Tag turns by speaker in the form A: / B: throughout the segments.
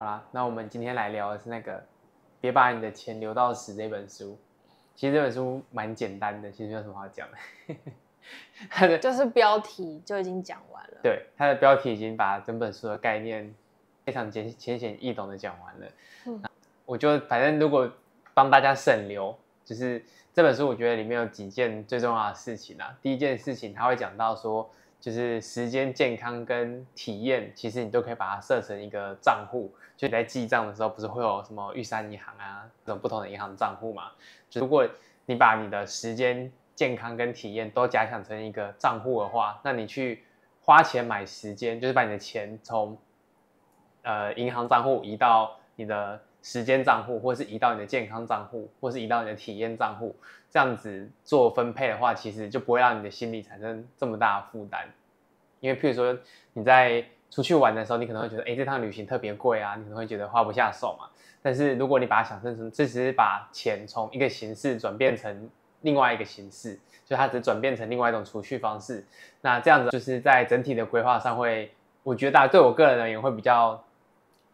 A: 好啦，那我们今天来聊的是那个《别把你的钱留到死》这本书。其实这本书蛮简单的，其实没有什么好讲。
B: 它的就是标题就已经讲完
A: 了。对，它的标题已经把整本书的概念非常简浅显易懂的讲完了。嗯，我就反正如果帮大家省流，就是这本书我觉得里面有几件最重要的事情啊。第一件事情，他会讲到说。就是时间、健康跟体验，其实你都可以把它设成一个账户。就你在记账的时候，不是会有什么玉山银行啊这种不同的银行账户嘛？如果你把你的时间、健康跟体验都假想成一个账户的话，那你去花钱买时间，就是把你的钱从呃银行账户移到你的。时间账户，或是移到你的健康账户，或是移到你的体验账户，这样子做分配的话，其实就不会让你的心理产生这么大的负担。因为譬如说你在出去玩的时候，你可能会觉得，哎，这趟旅行特别贵啊，你可能会觉得花不下手嘛。但是如果你把它想象成，这只是把钱从一个形式转变成另外一个形式，就它只转变成另外一种储蓄方式，那这样子就是在整体的规划上会，我觉得对我个人而言会比较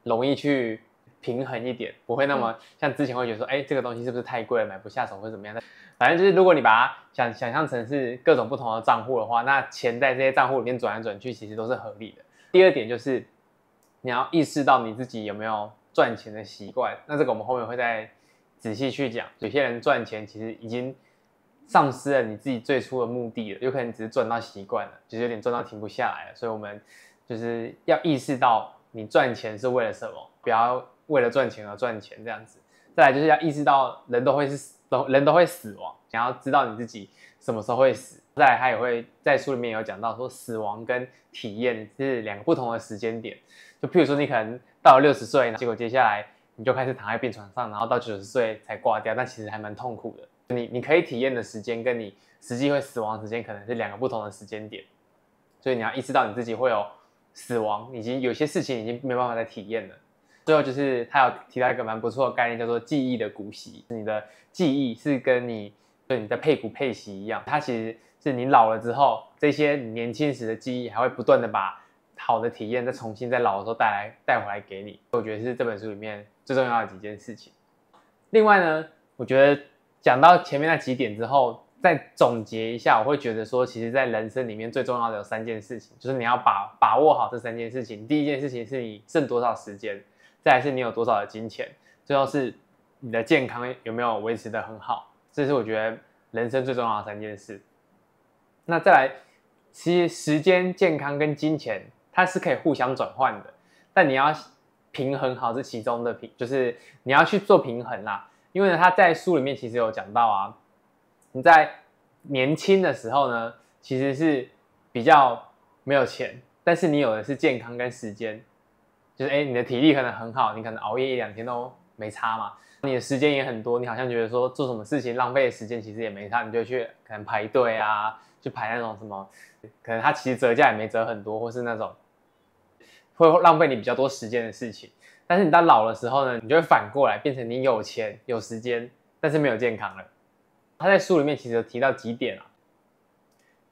A: 容易去。平衡一点，不会那么像之前会觉得说，哎，这个东西是不是太贵了，买不下手或者怎么样的。反正就是，如果你把它想想象成是各种不同的账户的话，那钱在这些账户里面转来转去，其实都是合理的。第二点就是，你要意识到你自己有没有赚钱的习惯。那这个我们后面会再仔细去讲。有些人赚钱其实已经丧失了你自己最初的目的了，有可能只是赚到习惯了，就是有点赚到停不下来了。所以我们就是要意识到你赚钱是为了什么，不要。为了赚钱而赚钱这样子，再来就是要意识到人都会是人都会死亡，想要知道你自己什么时候会死。再来，他也会在书里面有讲到说，死亡跟体验是两个不同的时间点。就譬如说，你可能到了六十岁，结果接下来你就开始躺在病床上，然后到九十岁才挂掉，但其实还蛮痛苦的。你你可以体验的时间跟你实际会死亡时间可能是两个不同的时间点，所以你要意识到你自己会有死亡，以及有些事情已经没办法再体验了。最后就是他有提到一个蛮不错的概念，叫做记忆的古习。你的记忆是跟你对你的配股配习一样，它其实是你老了之后，这些年轻时的记忆还会不断的把好的体验再重新在老的时候带来带回来给你。我觉得是这本书里面最重要的几件事情。另外呢，我觉得讲到前面那几点之后，再总结一下，我会觉得说，其实在人生里面最重要的有三件事情，就是你要把把握好这三件事情。第一件事情是你剩多少时间。再是，你有多少的金钱？最后是你的健康有没有维持的很好？这是我觉得人生最重要的三件事。那再来，其实时间、健康跟金钱，它是可以互相转换的。但你要平衡好这其中的平，就是你要去做平衡啦。因为呢，他在书里面其实有讲到啊，你在年轻的时候呢，其实是比较没有钱，但是你有的是健康跟时间。就是哎，你的体力可能很好，你可能熬夜一两天都没差嘛。你的时间也很多，你好像觉得说做什么事情浪费时间，其实也没差。你就去可能排队啊，去排那种什么，可能它其实折价也没折很多，或是那种会浪费你比较多时间的事情。但是你到老的时候呢，你就会反过来变成你有钱有时间，但是没有健康了。他在书里面其实有提到几点啊？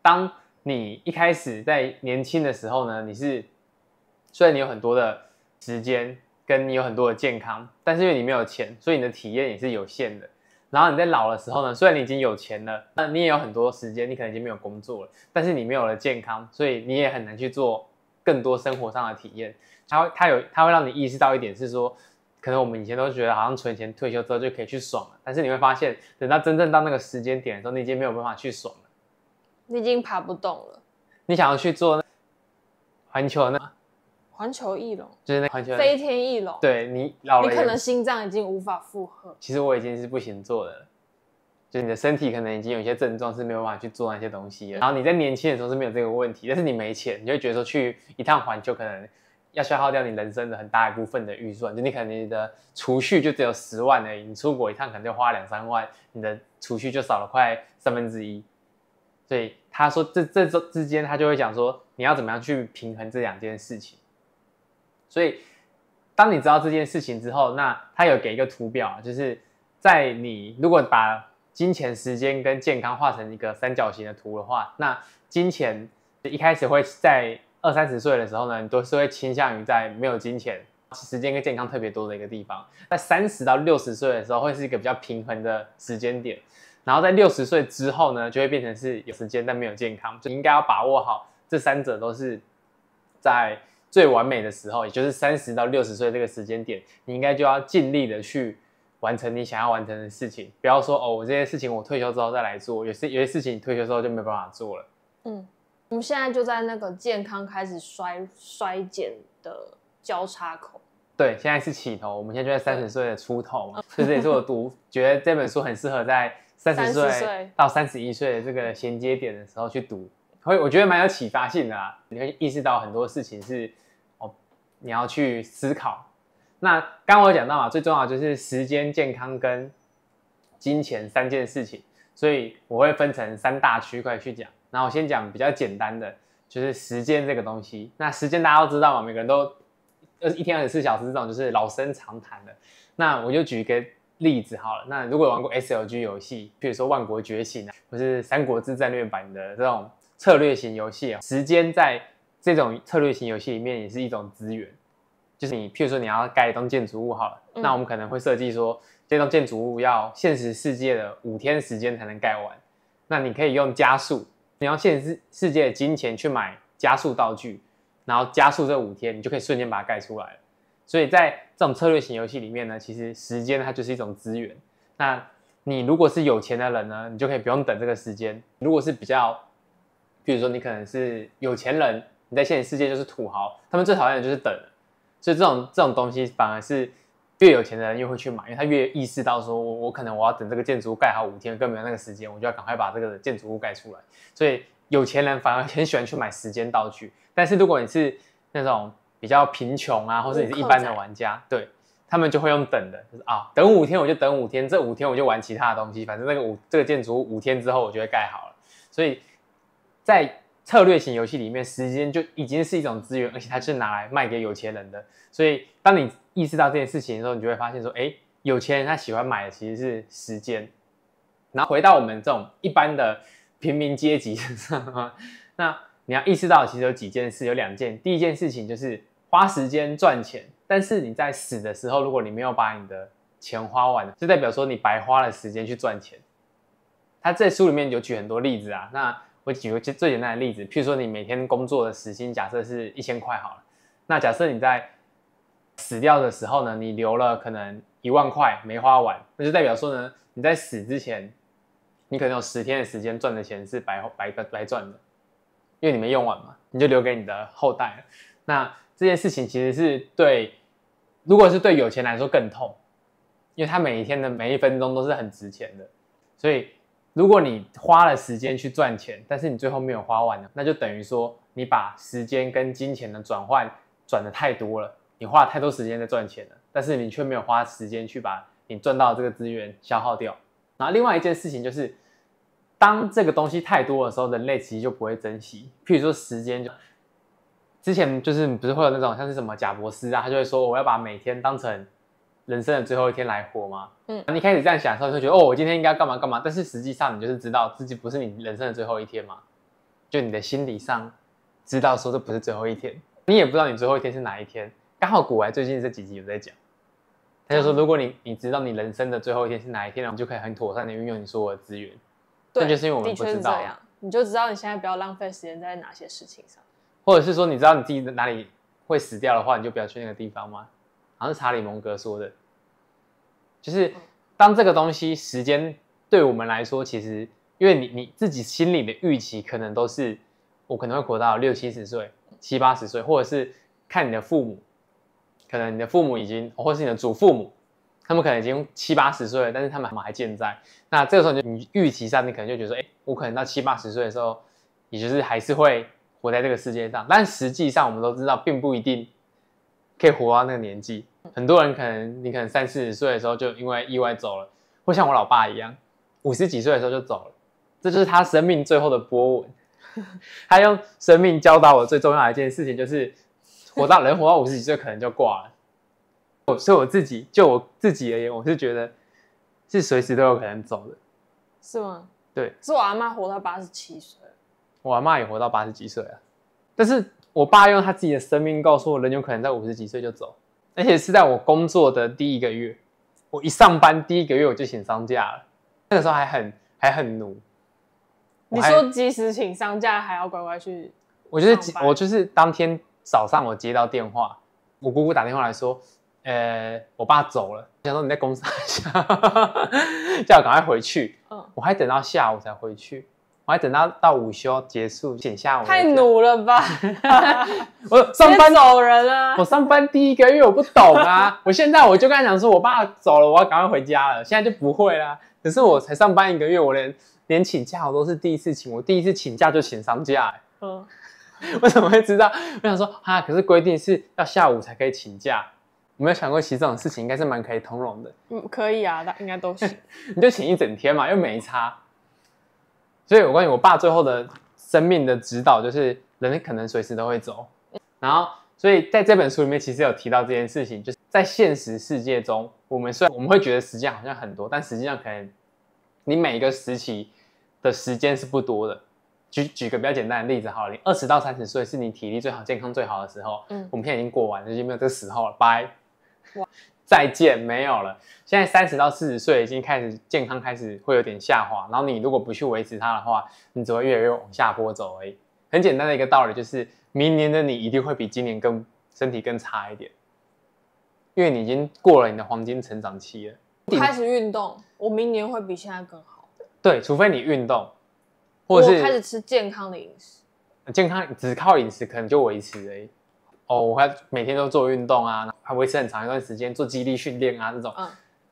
A: 当你一开始在年轻的时候呢，你是虽然你有很多的。时间跟你有很多的健康，但是因为你没有钱，所以你的体验也是有限的。然后你在老的时候呢，虽然你已经有钱了，那你也有很多时间，你可能已经没有工作了，但是你没有了健康，所以你也很难去做更多生活上的体验。它会，它有它会让你意识到一点是说，可能我们以前都觉得好像存钱退休之后就可以去爽了，但是你会发现，等到真正到那个时间点的时候，你已经没有办法去爽了，
B: 你已经爬不动了。
A: 你想要去做环球呢？
B: 环球翼龙
A: 就是那环球飞天翼龙，对你老了，你可能
B: 心脏已经无法负荷。
A: 其实我已经是不行做了，就你的身体可能已经有一些症状，是没有办法去做那些东西了。然后你在年轻的时候是没有这个问题，但是你没钱，你就会觉得说去一趟环球可能要消耗掉你人生的很大一部分的预算，就你可能你的储蓄就只有十万而已，你出国一趟可能就花两三万，你的储蓄就少了快三分之一。所以他说这这之之间，他就会讲说你要怎么样去平衡这两件事情。所以，当你知道这件事情之后，那他有给一个图表，就是在你如果把金钱、时间跟健康画成一个三角形的图的话，那金钱一开始会在二三十岁的时候呢，你都是会倾向于在没有金钱、时间跟健康特别多的一个地方。在三十到六十岁的时候，会是一个比较平衡的时间点。然后在六十岁之后呢，就会变成是有时间但没有健康，就应该要把握好这三者都是在。最完美的时候，也就是三十到六十岁这个时间点，你应该就要尽力的去完成你想要完成的事情。不要说哦，我这些事情我退休之后再来做，有些有些事情退休之后就没办法做了。
B: 嗯，我们现在就在那个健康开始衰衰减的交叉口。
A: 对，现在是起头，我们现在就在三十岁的出头嘛。所以这是我读，觉得这本书很适合在三十岁到三十一岁的这个衔接点的时候去读，会我觉得蛮有启发性的。你会意识到很多事情是。你要去思考。那刚我讲到嘛，最重要就是时间、健康跟金钱三件事情，所以我会分成三大区块去讲。那我先讲比较简单的，就是时间这个东西。那时间大家都知道嘛，每个人都二一天二十四小时，这种就是老生常谈的。那我就举一个例子好了。那如果有玩过 SLG 游戏，比如说《万国觉醒》啊，或是《三国志战略版》的这种策略型游戏啊，时间在。这种策略型游戏里面也是一种资源，就是你，譬如说你要盖一栋建筑物好了，那我们可能会设计说，这栋建筑物要现实世界的五天时间才能盖完，那你可以用加速，你要现实世界的金钱去买加速道具，然后加速这五天，你就可以瞬间把它盖出来了。所以在这种策略型游戏里面呢，其实时间它就是一种资源。那你如果是有钱的人呢，你就可以不用等这个时间；如果是比较，譬如说你可能是有钱人。你在现实世界就是土豪，他们最讨厌的就是等，所以这种这种东西，反而是越有钱的人越会去买，因为他越意识到说，我我可能我要等这个建筑物盖好五天，根本没有那个时间，我就要赶快把这个建筑物盖出来。所以有钱人反而很喜欢去买时间道具。但是如果你是那种比较贫穷啊，或是你是一般的玩家，对他们就会用等的，就是啊，等五天我就等五天，这五天我就玩其他的东西，反正那个五这个建筑五天之后我就会盖好了。所以在。策略型游戏里面，时间就已经是一种资源，而且它是拿来卖给有钱人的。所以，当你意识到这件事情的时候，你就会发现说，哎，有钱人他喜欢买的其实是时间。然后回到我们这种一般的平民阶级身上，那你要意识到其实有几件事，有两件。第一件事情就是花时间赚钱，但是你在死的时候，如果你没有把你的钱花完，就代表说你白花了时间去赚钱。他在书里面有举很多例子啊，那。我举个最最简单的例子，譬如说你每天工作的时薪假设是一千块好了，那假设你在死掉的时候呢，你留了可能一万块没花完，那就代表说呢，你在死之前，你可能有十天的时间赚的钱是白白白白赚的，因为你没用完嘛，你就留给你的后代了。那这件事情其实是对，如果是对有钱来说更痛，因为他每一天的每一分钟都是很值钱的，所以。如果你花了时间去赚钱，但是你最后没有花完的，那就等于说你把时间跟金钱的转换转的太多了。你花了太多时间在赚钱了，但是你却没有花时间去把你赚到这个资源消耗掉。然后另外一件事情就是，当这个东西太多的时候，人类其实就不会珍惜。譬如说时间，就之前就是不是会有那种像是什么贾博士啊，他就会说我要把每天当成。人生的最后一天来活吗？嗯，你开始这样想的时候，就觉得哦，我今天应该干嘛干嘛。但是实际上，你就是知道自己不是你人生的最后一天嘛。就你的心理上知道说这不是最后一天，你也不知道你最后一天是哪一天。刚好古怀最近这几集有在讲，他就说，如果你你知道你人生的最后一天是哪一天了，你就可以很妥善的运用你所有的资源。
B: 对，就是因为我们不知道，你就知道你现在不要浪费时间在哪些事情上。
A: 或者是说，你知道你自己哪里会死掉的话，你就不要去那个地方吗？好像是查理蒙格说的，就是当这个东西时间对我们来说，其实因为你你自己心里的预期，可能都是我可能会活到六七十岁、七八十岁，或者是看你的父母，可能你的父母已经，或是你的祖父母，他们可能已经七八十岁了，但是他们还健在。那这个时候，你你预期上，你可能就觉得说，哎，我可能到七八十岁的时候，也就是还是会活在这个世界上。但实际上，我们都知道，并不一定。可以活到那个年纪，很多人可能你可能三四十岁的时候就因为意外走了，会像我老爸一样五十几岁的时候就走了，这就是他生命最后的波纹。他用生命教导我最重要的一件事情就是，活到人活到五十几岁可能就挂了。我所以我自己就我自己而言，我是觉得是随时都有可能走的。是吗？对，
B: 是我阿妈活到八十七岁，
A: 我阿妈也活到八十几岁啊，但是。我爸用他自己的生命告诉我，人有可能在五十几岁就走，而且是在我工作的第一个月。我一上班第一个月我就请丧假了，那个时候还很还很努。你说
B: 即使请丧假还要乖乖去？
A: 我就是我就是当天早上我接到电话，我姑姑打电话来说，呃，我爸走了，想说你在公司下，叫我赶快回去。嗯，我还等到下午才回去。我还等到到午休结束，剪下午。太
B: 努了吧！
A: 我上班走人啊！我上班第一个月我不懂啊！我现在我就跟他讲说，我爸走了，我要赶快回家了。现在就不会啦。可是我才上班一个月，我连连请假我都是第一次请，我第一次请假就请丧假。嗯。我怎么会知道？我想说啊，可是规定是要下午才可以请假。我没有想过，其实这种事情应该是蛮可以通融的。
B: 嗯，可以啊，应该都行。
A: 你就请一整天嘛，又没差。所以，我关于我爸最后的生命的指导，就是人可能随时都会走。然后，所以在这本书里面，其实有提到这件事情，就是在现实世界中，我们虽然我们会觉得时间好像很多，但实际上可能你每一个时期的时间是不多的。举举个比较简单的例子好了，你二十到三十岁是你体力最好、健康最好的时候，嗯，我们现在已经过完了，就没有这个时候了，拜。再见，没有了。现在三十到四十岁已经开始健康开始会有点下滑，然后你如果不去维持它的话，你只会越来越往下坡走。而已。很简单的一个道理就是，明年的你一定会比今年更身体更差一点，因为你已经过了你的黄金成长期了。
B: 开始运动，我明年会比现在更好。
A: 对，除非你运动，
B: 或是开始吃健康的饮食。
A: 健康只靠饮食可能就维持已。哦，我会每天都做运动啊，还维持很长一段时间做肌力训练啊，这种，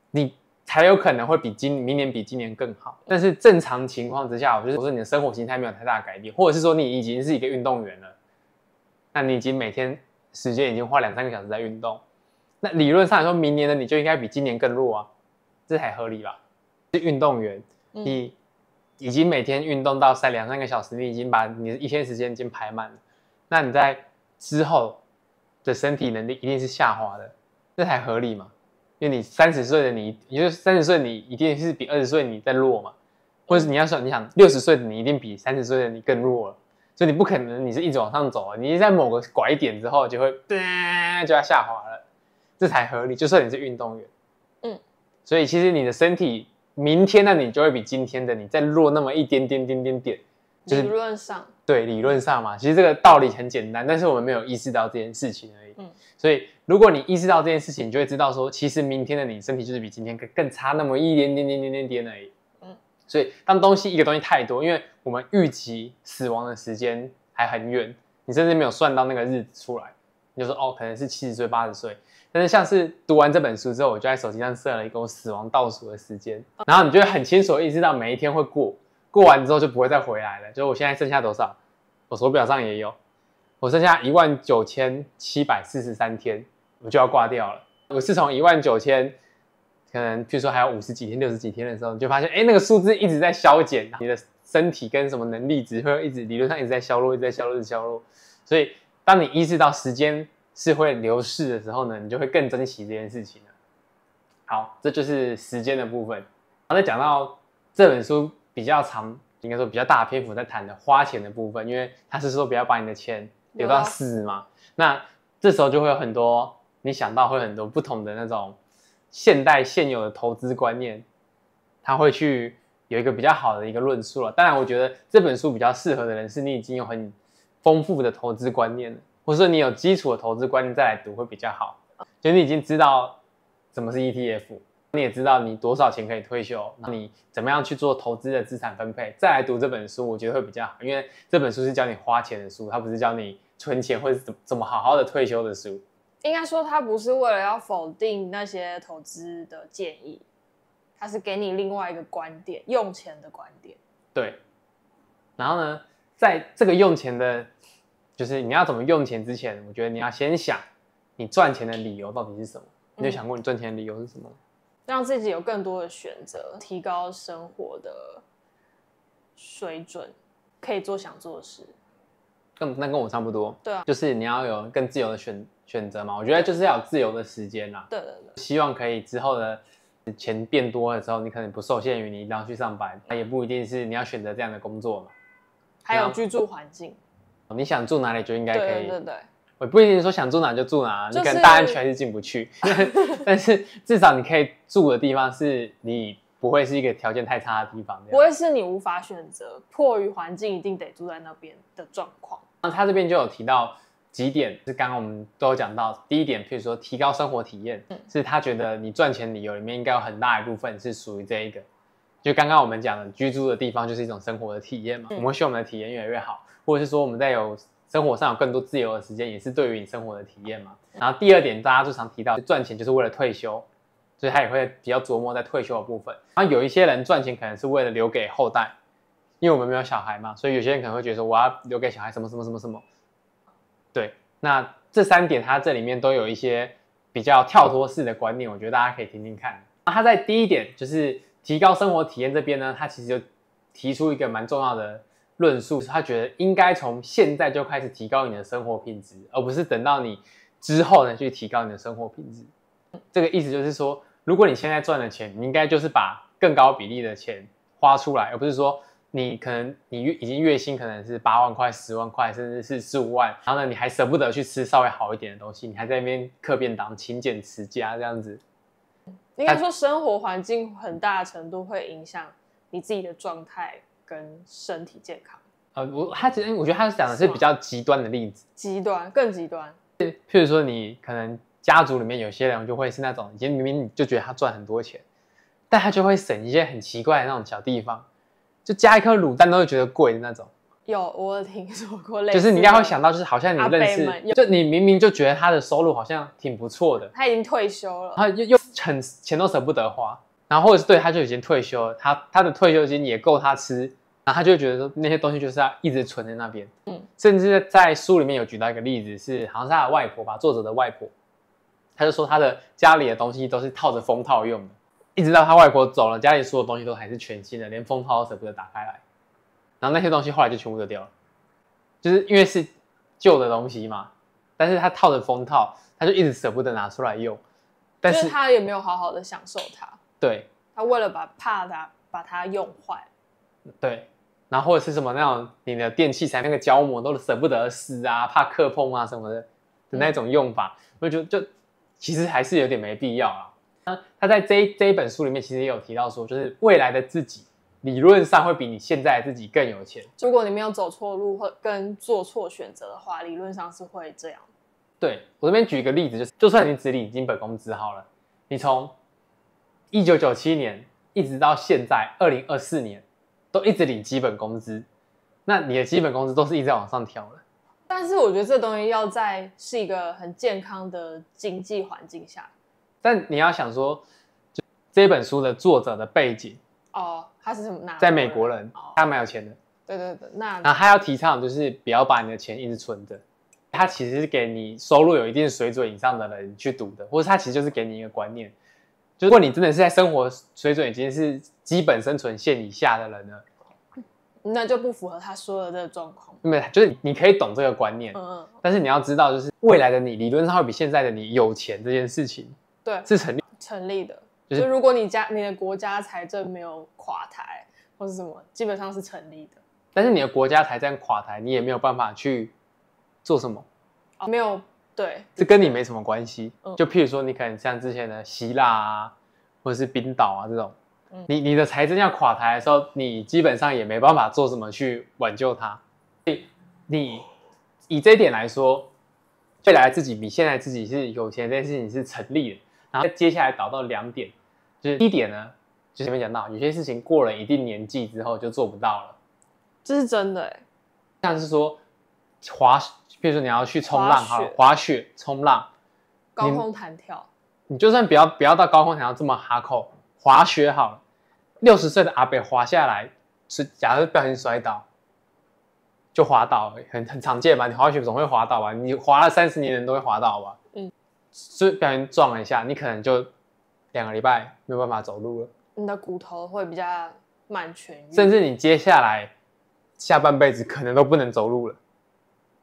A: 你才有可能会比今明年比今年更好。但是正常情况之下，我就是说你的生活形态没有太大的改变，或者是说你已经是一个运动员了，那你已经每天时间已经花两三个小时在运动，那理论上来说，明年的你就应该比今年更弱啊，这才合理吧？是运动员，你已经每天运动到三两三个小时，你已经把你一天时间已经排满了，那你在之后。的身体能力一定是下滑的，这才合理嘛？因为你三十岁的你，也就是三十岁你一定是比二十岁你在弱嘛，或者你要说你想六十岁的你一定比三十岁的你更弱了，所以你不可能你是一直往上走，啊，你在某个拐点之后就会哒就要下滑了，这才合理。就算你是运动员，嗯，所以其实你的身体明天的你就会比今天的你再弱那么一点点点点点。
B: 理论上，
A: 对理论上嘛，其实这个道理很简单，但是我们没有意识到这件事情而已。嗯，所以如果你意识到这件事情，你就会知道说，其实明天的你身体就是比今天更更差那么一点点点点点而已。嗯，所以当东西一个东西太多，因为我们预计死亡的时间还很远，你甚至没有算到那个日子出来，你就说哦，可能是七十岁、八十岁。但是像是读完这本书之后，我就在手机上设了一个死亡倒数的时间，然后你就会很清楚意识到每一天会过。过完之后就不会再回来了。就我现在剩下多少？我手表上也有，我剩下一万九千七百四十三天，我就要挂掉了。我是从一万九千，可能据说还有五十几天、六十几天的时候，你就发现，哎，那个数字一直在消减，你的身体跟什么能力只会一直理论上一直在消落、在消落、在消落。所以，当你意识到时间是会流逝的时候呢，你就会更珍惜这件事情了。好，这就是时间的部分。刚才讲到这本书。比较长，应该说比较大篇幅在谈的花钱的部分，因为他是说不要把你的钱留到死嘛。那这时候就会有很多你想到会很多不同的那种现代现有的投资观念，他会去有一个比较好的一个论述了。当然，我觉得这本书比较适合的人是你已经有很丰富的投资观念了，或者说你有基础的投资观念再来读会比较好，就是你已经知道什么是 ETF。你也知道你多少钱可以退休，你怎么样去做投资的资产分配？再来读这本书，我觉得会比较好，因为这本书是教你花钱的书，它不是教你存钱或者怎怎么好好的退休的书。
B: 应该说，它不是为了要否定那些投资的建议，它是给你另外一个观点，用钱的观点。
A: 对。然后呢，在这个用钱的，就是你要怎么用钱之前，我觉得你要先想你赚钱的理由到底是什么。你有想过你赚钱的理由是什么
B: 让自己有更多的选择，提高生活的水准，可以做想做的事。
A: 跟那跟我差不多。对啊，就是你要有更自由的选选择嘛。我觉得就是要有自由的时间啦。对对对。希望可以之后的钱变多的时候，你可能不受限于你一定要去上班，它也不一定是你要选择这样的工作嘛。还有居
B: 住环境，
A: 你想住哪里就应该可以。对对。我不一定说想住哪就住哪，你可能大安全是进不去，但是至少你可以住的地方是，你不会是一个条件太差的地方，
B: 不会是你无法选择，迫于环境一定得住在那边的状况。
A: 那他这边就有提到几点，是刚刚我们都有讲到，第一点，譬如说提高生活体验，嗯，是他觉得你赚钱理由里面应该有很大一部分是属于这一个，就刚刚我们讲的居住的地方就是一种生活的体验嘛，我们希望我们的体验越来越好，或者是说我们在有。生活上有更多自由的时间，也是对于你生活的体验嘛。然后第二点，大家最常提到，赚钱就是为了退休，所以他也会比较琢磨在退休的部分。然后有一些人赚钱可能是为了留给后代，因为我们没有小孩嘛，所以有些人可能会觉得说，我要留给小孩什么什么什么什么。对，那这三点他这里面都有一些比较跳脱式的观念，我觉得大家可以听听看。然他在第一点就是提高生活体验这边呢，他其实就提出一个蛮重要的。论述是他觉得应该从现在就开始提高你的生活品质，而不是等到你之后呢去提高你的生活品质。这个意思就是说，如果你现在赚的钱，你应该就是把更高比例的钱花出来，而不是说你可能你已经月薪可能是八万块、十万块，甚至是十五万，然后呢你还舍不得去吃稍微好一点的东西，你还在那边刻便当、勤俭持家这样子。
B: 应该说，生活环境很大程度会影响你自己的状态。跟身体健康，
A: 呃，我他其实我觉得他是讲的是比较极端的例子，
B: 极端更极端，
A: 对，譬如说你可能家族里面有些人就会是那种，已经明明你就觉得他赚很多钱，但他就会省一些很奇怪的那种小地方，就加一颗卤蛋都会觉得贵的那种。
B: 有，我听说过，类就是你应该会想
A: 到，就是好像你认识，就你明明就觉得他的收入好像挺不错的，
B: 他已经退休了，
A: 他又又很钱都舍不得花，然后或者是对，他就已经退休了，他他的退休金也够他吃。他就觉得说那些东西就是要一直存在那边，嗯，甚至在书里面有举到一个例子，是好像是他的外婆吧，作者的外婆，他就说他的家里的东西都是套着封套用的，一直到他外婆走了，家里所有东西都还是全新的，连封套都舍不得打开来，然后那些东西后来就全部丢，就是因为是旧的东西嘛，但是他套着封套，他就一直舍不得拿出来用，但是他
B: 也没有好好的享受它，对他为了把怕他把它用坏，
A: 对。然后或者是什么那种，你的电器材那个胶膜都舍不得撕啊，怕磕碰啊什么的，那种用法，我就就其实还是有点没必要啊。那他在这这一本书里面其实也有提到说，就是未来的自己理论上会比你现在自己更有钱。
B: 如果你没有走错路或跟做错选择的话，理论上是会这样。
A: 对我这边举一个例子，就是就算你只领已本工资好了，你从一九九七年一直到现在二零二四年。都一直领基本工资，那你的基本工资都是一直在往上调了。
B: 但是我觉得这东西要在是一个很健康的经济环境下。
A: 但你要想说，这本书的作者的背景
B: 哦，他是什么呢？在
A: 美国人，他蛮有钱的。
B: 对对对，那那
A: 他要提倡就是不要把你的钱一直存着。他其实是给你收入有一定水准以上的人去读的，或者他其实就是给你一个观念。如果你真的是在生活水准已经是基本生存线以下的人了，
B: 那就不符合他说的这个状况。
A: 没，就是你可以懂这个观念，嗯，但是你要知道，就是未来的你理论上会比现在的你有钱这件事情，对，是成立
B: 成立的。就是如果你家你的国家财政没有垮台或是什么，基本上是成立的。
A: 但是你的国家财政垮台，你也没有办法去做什么
B: 啊？没有。对，
A: 这跟你没什么关系。就譬如说，你可能像之前的希腊啊，或者是冰岛啊这种，你你的财政要垮台的时候，你基本上也没办法做什么去挽救它。你以这一点来说，未来自己比现在自己是有钱这件事情是成立的。然后接下来导到两点，就是一点呢，就前面讲到，有些事情过了一定年纪之后就做不到了，
B: 这是真的哎。
A: 像是说滑。比如说你要去冲浪好滑雪、冲浪、高空弹跳。你就算不要不要到高空弹跳这么哈口，滑雪好了，六十岁的阿伯滑下来，是假如不小心摔倒，就滑倒，很很常见吧？你滑雪总会滑倒吧？你滑了三十年人都会滑倒吧？嗯，是不小心撞了一下，你可能就两个礼拜没有办法走路了。
B: 你的骨头会比较慢痊愈，甚至
A: 你接下来下半辈子可能都不能走路了。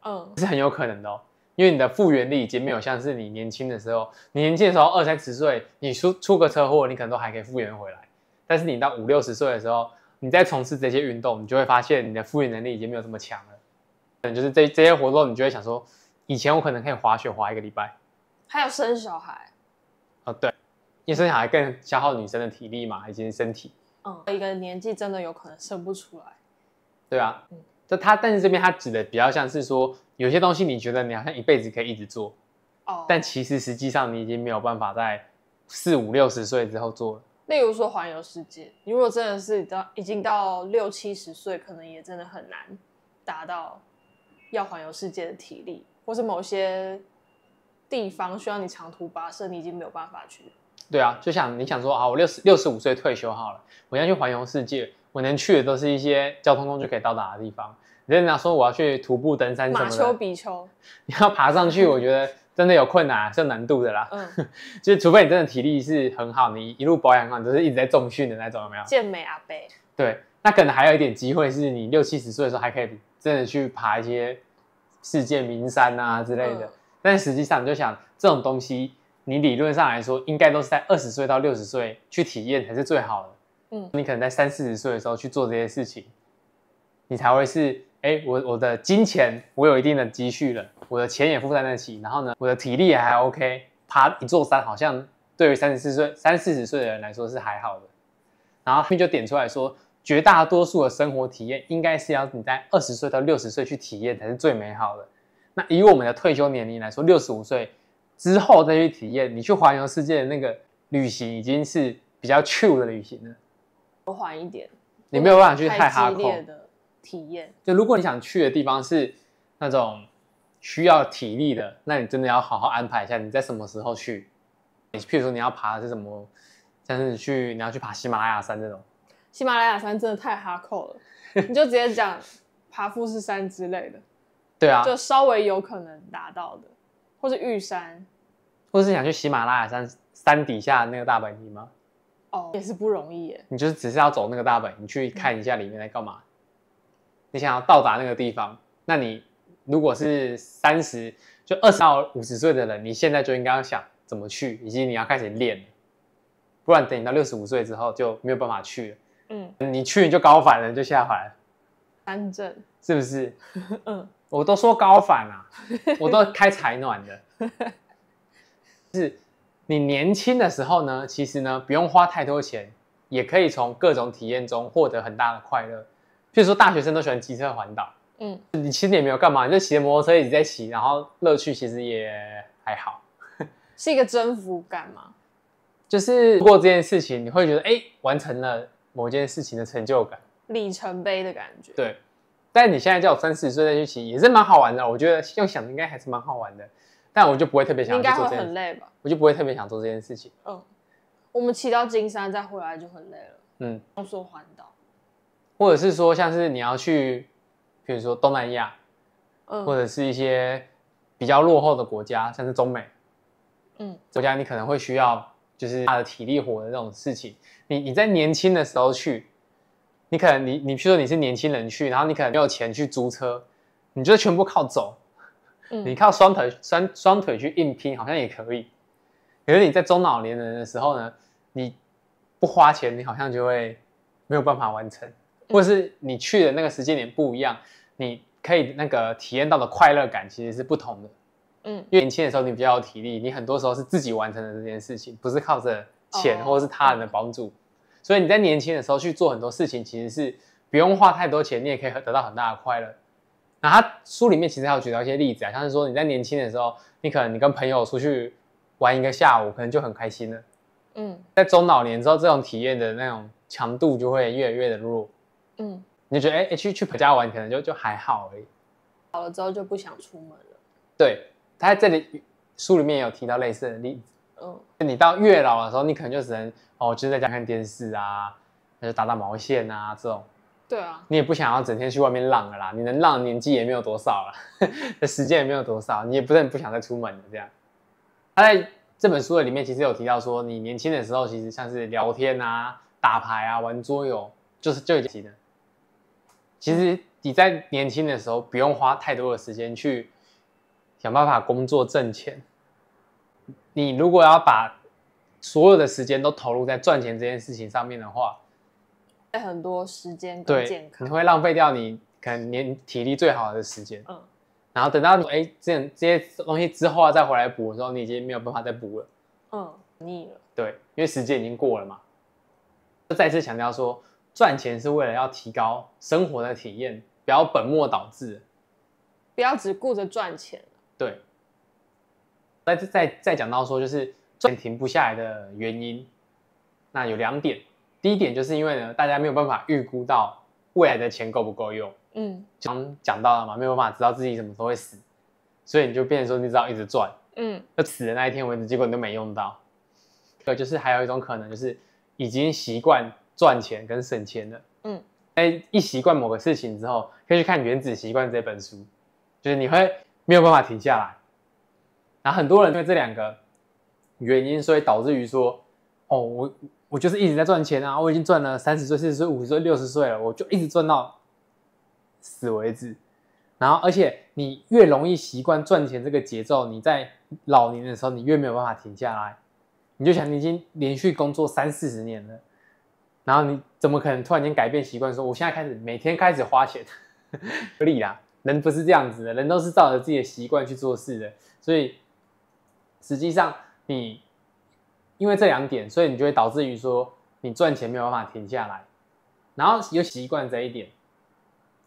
B: 嗯，
C: 是
A: 很有可能的，哦，因为你的复原力已经没有像是你年轻的时候，年轻的时候二三十岁，你出出个车祸，你可能都还可以复原回来。但是你到五六十岁的时候，你在从事这些运动，你就会发现你的复原能力已经没有这么强了。可能就是这这些活动，你就会想说，以前我可能可以滑雪滑一个礼拜，
B: 还有生小孩。
A: 哦对，因为生小孩更消耗女生的体力嘛，以及身体。
B: 嗯，一个年纪真的有可能生不出来。
A: 对啊。就他，但是这边他指的比较像是说，有些东西你觉得你好像一辈子可以一直做，哦，但其实实际上你已经没有办法在四五六十岁之后做了。
B: 例如说环游世界，你如果真的是到已经到六七十岁，可能也真的很难达到要环游世界的体力，或是某些地方需要你长途跋涉，你已经没有办法去。
A: 对啊，就想你想说啊，我六十六十五岁退休好了，我要去环游世界。我能去的都是一些交通工具可以到达的地方。你家说我要去徒步登山，马丘比丘，你要爬上去，我觉得真的有困难，有难度的啦。嗯，就是除非你真的体力是很好，你一路保养好，你都是一直在重训的那种，有没有？健
B: 美阿贝。
A: 对，那可能还有一点机会，是你六七十岁的时候还可以真的去爬一些世界名山啊之类的。但实际上，你就想这种东西，你理论上来说，应该都是在二十岁到六十岁去体验才是最好的。嗯，你可能在三四十岁的时候去做这些事情，你才会是哎，我我的金钱我有一定的积蓄了，我的钱也负担得起，然后呢，我的体力也还 OK，爬一座山好像对于三十四岁三四十岁的人来说是还好的。然后他们就点出来说，绝大多数的生活体验应该是要你在二十岁到六十岁去体验才是最美好的。那以我们的退休年龄来说，六十五岁之后再去体验，你去环游世界的那个旅行已经是比较 chill 的旅行了。缓一点，你没有办法去太哈扣
B: 的体验。
A: 就如果你想去的地方是那种需要体力的，那你真的要好好安排一下你在什么时候去。你譬如说你要爬的是什么，像是你去你要去爬喜马拉雅山这种，
B: 喜马拉雅山真的太哈扣了，你就直接讲 爬富士山之类的。对啊，就稍微有可能达到的，或是玉山，
A: 或是想去喜马拉雅山山底下那个大本营吗？
B: 哦，也是不容易耶。
A: 你就是只是要走那个大本，你去看一下里面在干嘛。你想要到达那个地方，那你如果是三十就二十到五十岁的人，你现在就应该要想怎么去，以及你要开始练不然等你到六十五岁之后就没有办法去了。嗯，你去你就高反了，就下凡。三镇是不是？嗯，我都说高反了，我都开采暖的。是。你年轻的时候呢，其实呢不用花太多钱，也可以从各种体验中获得很大的快乐。譬如说大学生都喜欢机车环岛，嗯，你其实也没有干嘛，你就骑着摩托车一直在骑，然后乐趣其实也还好，
B: 是一个征服感吗？
A: 就是做这件事情，你会觉得哎，完成了某件事情的成就感，
B: 里程碑的感觉。
A: 对，但你现在叫我三四十岁再去骑，也是蛮好玩的。我觉得要想的应该还是蛮好玩的。但我就不会特别想，应该会很累吧？我就不会特别想做这件事情。
B: 嗯，我们骑到金山再回来就很累了。嗯，说环岛，
A: 或者是说像是你要去，比如说东南亚，嗯，或者是一些比较落后的国家，像是中美，嗯，国家你可能会需要就是大的体力活的这种事情。你你在年轻的时候去，你可能你你譬如说你是年轻人去，然后你可能没有钱去租车，你就全部靠走。你靠双腿、双双腿去硬拼好像也可以，可是你在中老年人的时候呢，你不花钱，你好像就会没有办法完成，或是你去的那个时间点不一样，你可以那个体验到的快乐感其实是不同的。嗯，因为年轻的时候你比较有体力，你很多时候是自己完成的这件事情，不是靠着钱或者是他人的帮助，所以你在年轻的时候去做很多事情，其实是不用花太多钱，你也可以得到很大的快乐。那他书里面其实还有举到一些例子啊，像是说你在年轻的时候，你可能你跟朋友出去玩一个下午，可能就很开心了。嗯，在中老年之后，这种体验的那种强度就会越来越的弱。嗯，你就觉得哎，去去家玩可能就就还好而已。
B: 好了之后就不想出门了。
A: 对他这里书里面有提到类似的例子。嗯，你到越老的时候，你可能就只能哦，我就在家看电视啊，那就打打毛线啊这种。对啊，你也不想要整天去外面浪了啦。你能浪，年纪也没有多少了，时间也没有多少，你也不很不想再出门了。这样，他在这本书的里面其实有提到说，你年轻的时候其实像是聊天啊、打牌啊、玩桌游，就是就已经的。其实你在年轻的时候不用花太多的时间去想办法工作挣钱。你如果要把所有的时间都投入在赚钱这件事情上面的话，
B: 在很多时间跟健
A: 康，你会浪费掉你可能年体力最好的时间。嗯，然后等到你哎，这这些东西之后啊，再回来补的时候，你已经没有办法再补了。
C: 嗯，腻了。
A: 对，因为时间已经过了嘛。就再次强调说，赚钱是为了要提高生活的体验，不要本末倒置，
B: 不要只顾着赚钱。
A: 对。再再再讲到说，就是钱停不下来的原因，那有两点。第一点就是因为呢，大家没有办法预估到未来的钱够不够用。嗯，刚讲到了嘛，没有办法知道自己什么时候会死，所以你就变成说，你知道一直赚，嗯，那死的那一天为止，结果你都没用到。可就是还有一种可能，就是已经习惯赚钱跟省钱了。嗯，哎，一习惯某个事情之后，可以去看《原子习惯》这本书，就是你会没有办法停下来。然后很多人因为这两个原因，所以导致于说，哦，我。我就是一直在赚钱啊！我已经赚了三十岁、四十岁、五十岁、六十岁了，我就一直赚到死为止。然后，而且你越容易习惯赚钱这个节奏，你在老年的时候你越没有办法停下来。你就想，你已经连续工作三四十年了，然后你怎么可能突然间改变习惯，说我现在开始每天开始花钱？不利啦，人不是这样子的，人都是照着自己的习惯去做事的，所以实际上你。因为这两点，所以你就会导致于说，你赚钱没有办法停下来，然后有习惯这一点，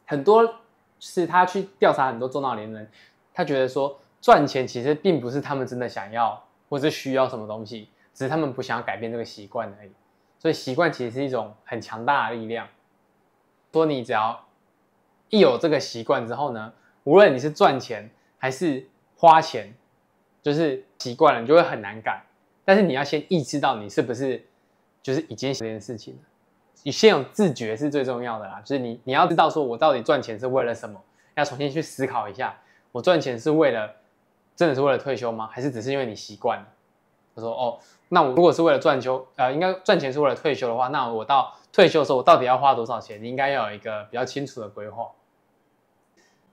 A: 很多是他去调查很多中老年人，他觉得说赚钱其实并不是他们真的想要或者需要什么东西，只是他们不想要改变这个习惯而已。所以习惯其实是一种很强大的力量，说你只要一有这个习惯之后呢，无论你是赚钱还是花钱，就是习惯了，你就会很难改。但是你要先意识到你是不是就是已经这件事情了，你先有自觉是最重要的啦。就是你你要知道说，我到底赚钱是为了什么？要重新去思考一下，我赚钱是为了真的是为了退休吗？还是只是因为你习惯了？我说哦，那我如果是为了赚钱，呃，应该赚钱是为了退休的话，那我到退休的时候，我到底要花多少钱？你应该要有一个比较清楚的规划。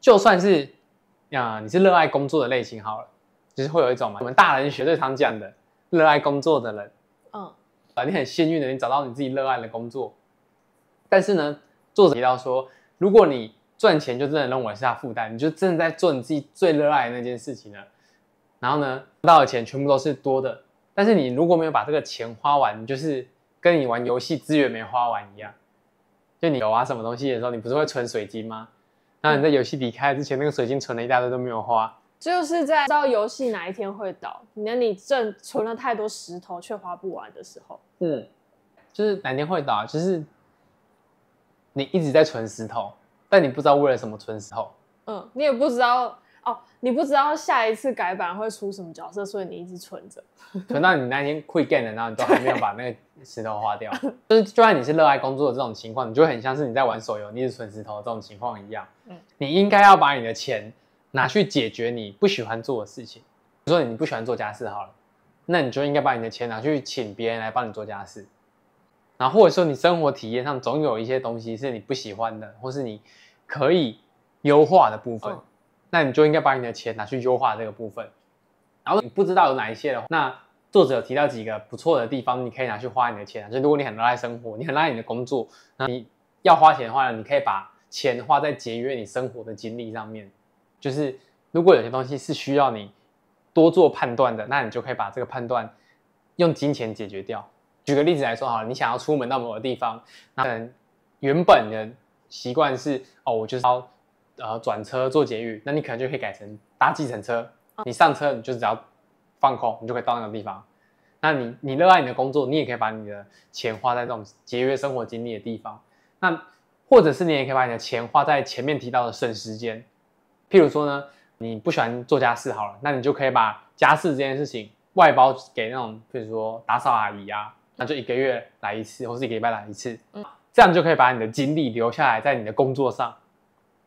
A: 就算是啊，你是热爱工作的类型好了，就是会有一种嘛，我们大人学对常讲的。热爱工作的人，嗯，啊，你很幸运的，你找到你自己热爱的工作。但是呢，作者提到说，如果你赚钱就真的认为是他负担，你就真的在做你自己最热爱的那件事情了。然后呢，得到的钱全部都是多的，但是你如果没有把这个钱花完，你就是跟你玩游戏资源没花完一样。就你有啊什么东西的时候，你不是会存水晶吗？那你在游戏离开之前，那个水晶存了一大堆都没有花。
B: 就是在知道游戏哪一天会倒，那你挣存了太多石头却花不完的时候，
A: 嗯，就是哪天会倒，就是你一直在存石头，但你不知道为了什么存石头，
B: 嗯，你也不知道哦，你不知道下一次改版会出什么角色，所以你一直存着，
A: 存到你那一天会 game 了，然后你都还没有把那个石头花掉，就是就算你是热爱工作的这种情况，你就很像是你在玩手游，你直存石头这种情况一样，嗯，你应该要把你的钱。拿去解决你不喜欢做的事情，比如说你不喜欢做家事好了，那你就应该把你的钱拿去请别人来帮你做家事。然后或者说你生活体验上总有一些东西是你不喜欢的，或是你可以优化的部分，那你就应该把你的钱拿去优化这个部分。然后你不知道有哪一些的话，那作者有提到几个不错的地方，你可以拿去花你的钱。就如果你很热爱生活，你很爱你的工作，那你要花钱的话，你可以把钱花在节约你生活的精力上面。就是，如果有些东西是需要你多做判断的，那你就可以把这个判断用金钱解决掉。举个例子来说，哈，你想要出门到某个地方，那可能原本的习惯是哦，我就是要呃转车做节育，那你可能就可以改成搭计程车。你上车，你就只要放空，你就可以到那个地方。那你你热爱你的工作，你也可以把你的钱花在这种节约生活精力的地方。那或者是你也可以把你的钱花在前面提到的省时间。譬如说呢，你不喜欢做家事好了，那你就可以把家事这件事情外包给那种，譬如说打扫阿姨啊，那就一个月来一次，或是一个礼拜来一次，嗯，这样就可以把你的精力留下来在你的工作上，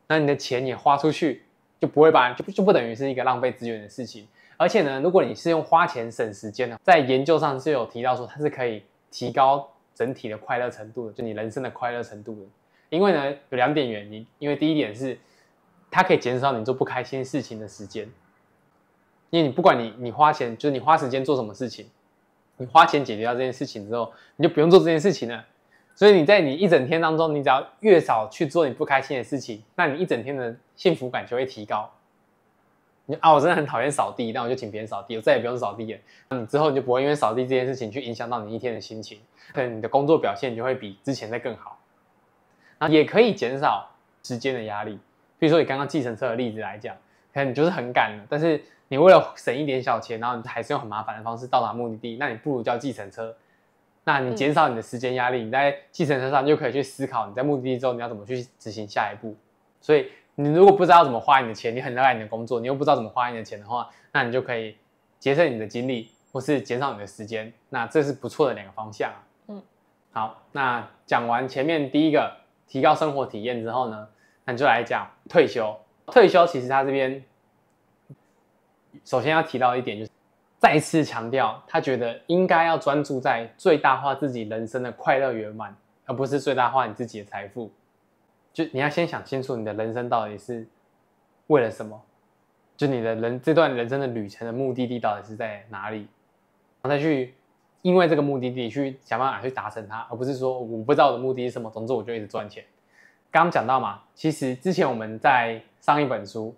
A: 那你的钱也花出去，就不会把就就不等于是一个浪费资源的事情。而且呢，如果你是用花钱省时间的，在研究上是有提到说它是可以提高整体的快乐程度的，就你人生的快乐程度的。因为呢，有两点原因，因为第一点是。它可以减少你做不开心事情的时间，因为你不管你你花钱，就是你花时间做什么事情，你花钱解决掉这件事情之后，你就不用做这件事情了。所以你在你一整天当中，你只要越少去做你不开心的事情，那你一整天的幸福感就会提高。你啊，我真的很讨厌扫地，那我就请别人扫地，我再也不用扫地了。那你之后你就不会因为扫地这件事情去影响到你一天的心情，可能你的工作表现就会比之前的更好。啊，也可以减少时间的压力。比如说，以刚刚计程车的例子来讲，可能你就是很赶了，但是你为了省一点小钱，然后你还是用很麻烦的方式到达目的地，那你不如叫计程车，那你减少你的时间压力，你在计程车上就可以去思考你在目的地之后你要怎么去执行下一步。所以，你如果不知道怎么花你的钱，你很热爱你的工作，你又不知道怎么花你的钱的话，那你就可以节省你的精力，或是减少你的时间，那这是不错的两个方向嗯，好，那讲完前面第一个提高生活体验之后呢？那就来讲退休，退休其实他这边首先要提到一点，就是再次强调，他觉得应该要专注在最大化自己人生的快乐圆满，而不是最大化你自己的财富。就你要先想清楚你的人生到底是为了什么，就你的人这段人生的旅程的目的地到底是在哪里，然后再去因为这个目的地去想办法去达成它，而不是说我不知道我的目的是什么，总之我就一直赚钱。刚讲到嘛，其实之前我们在上一本书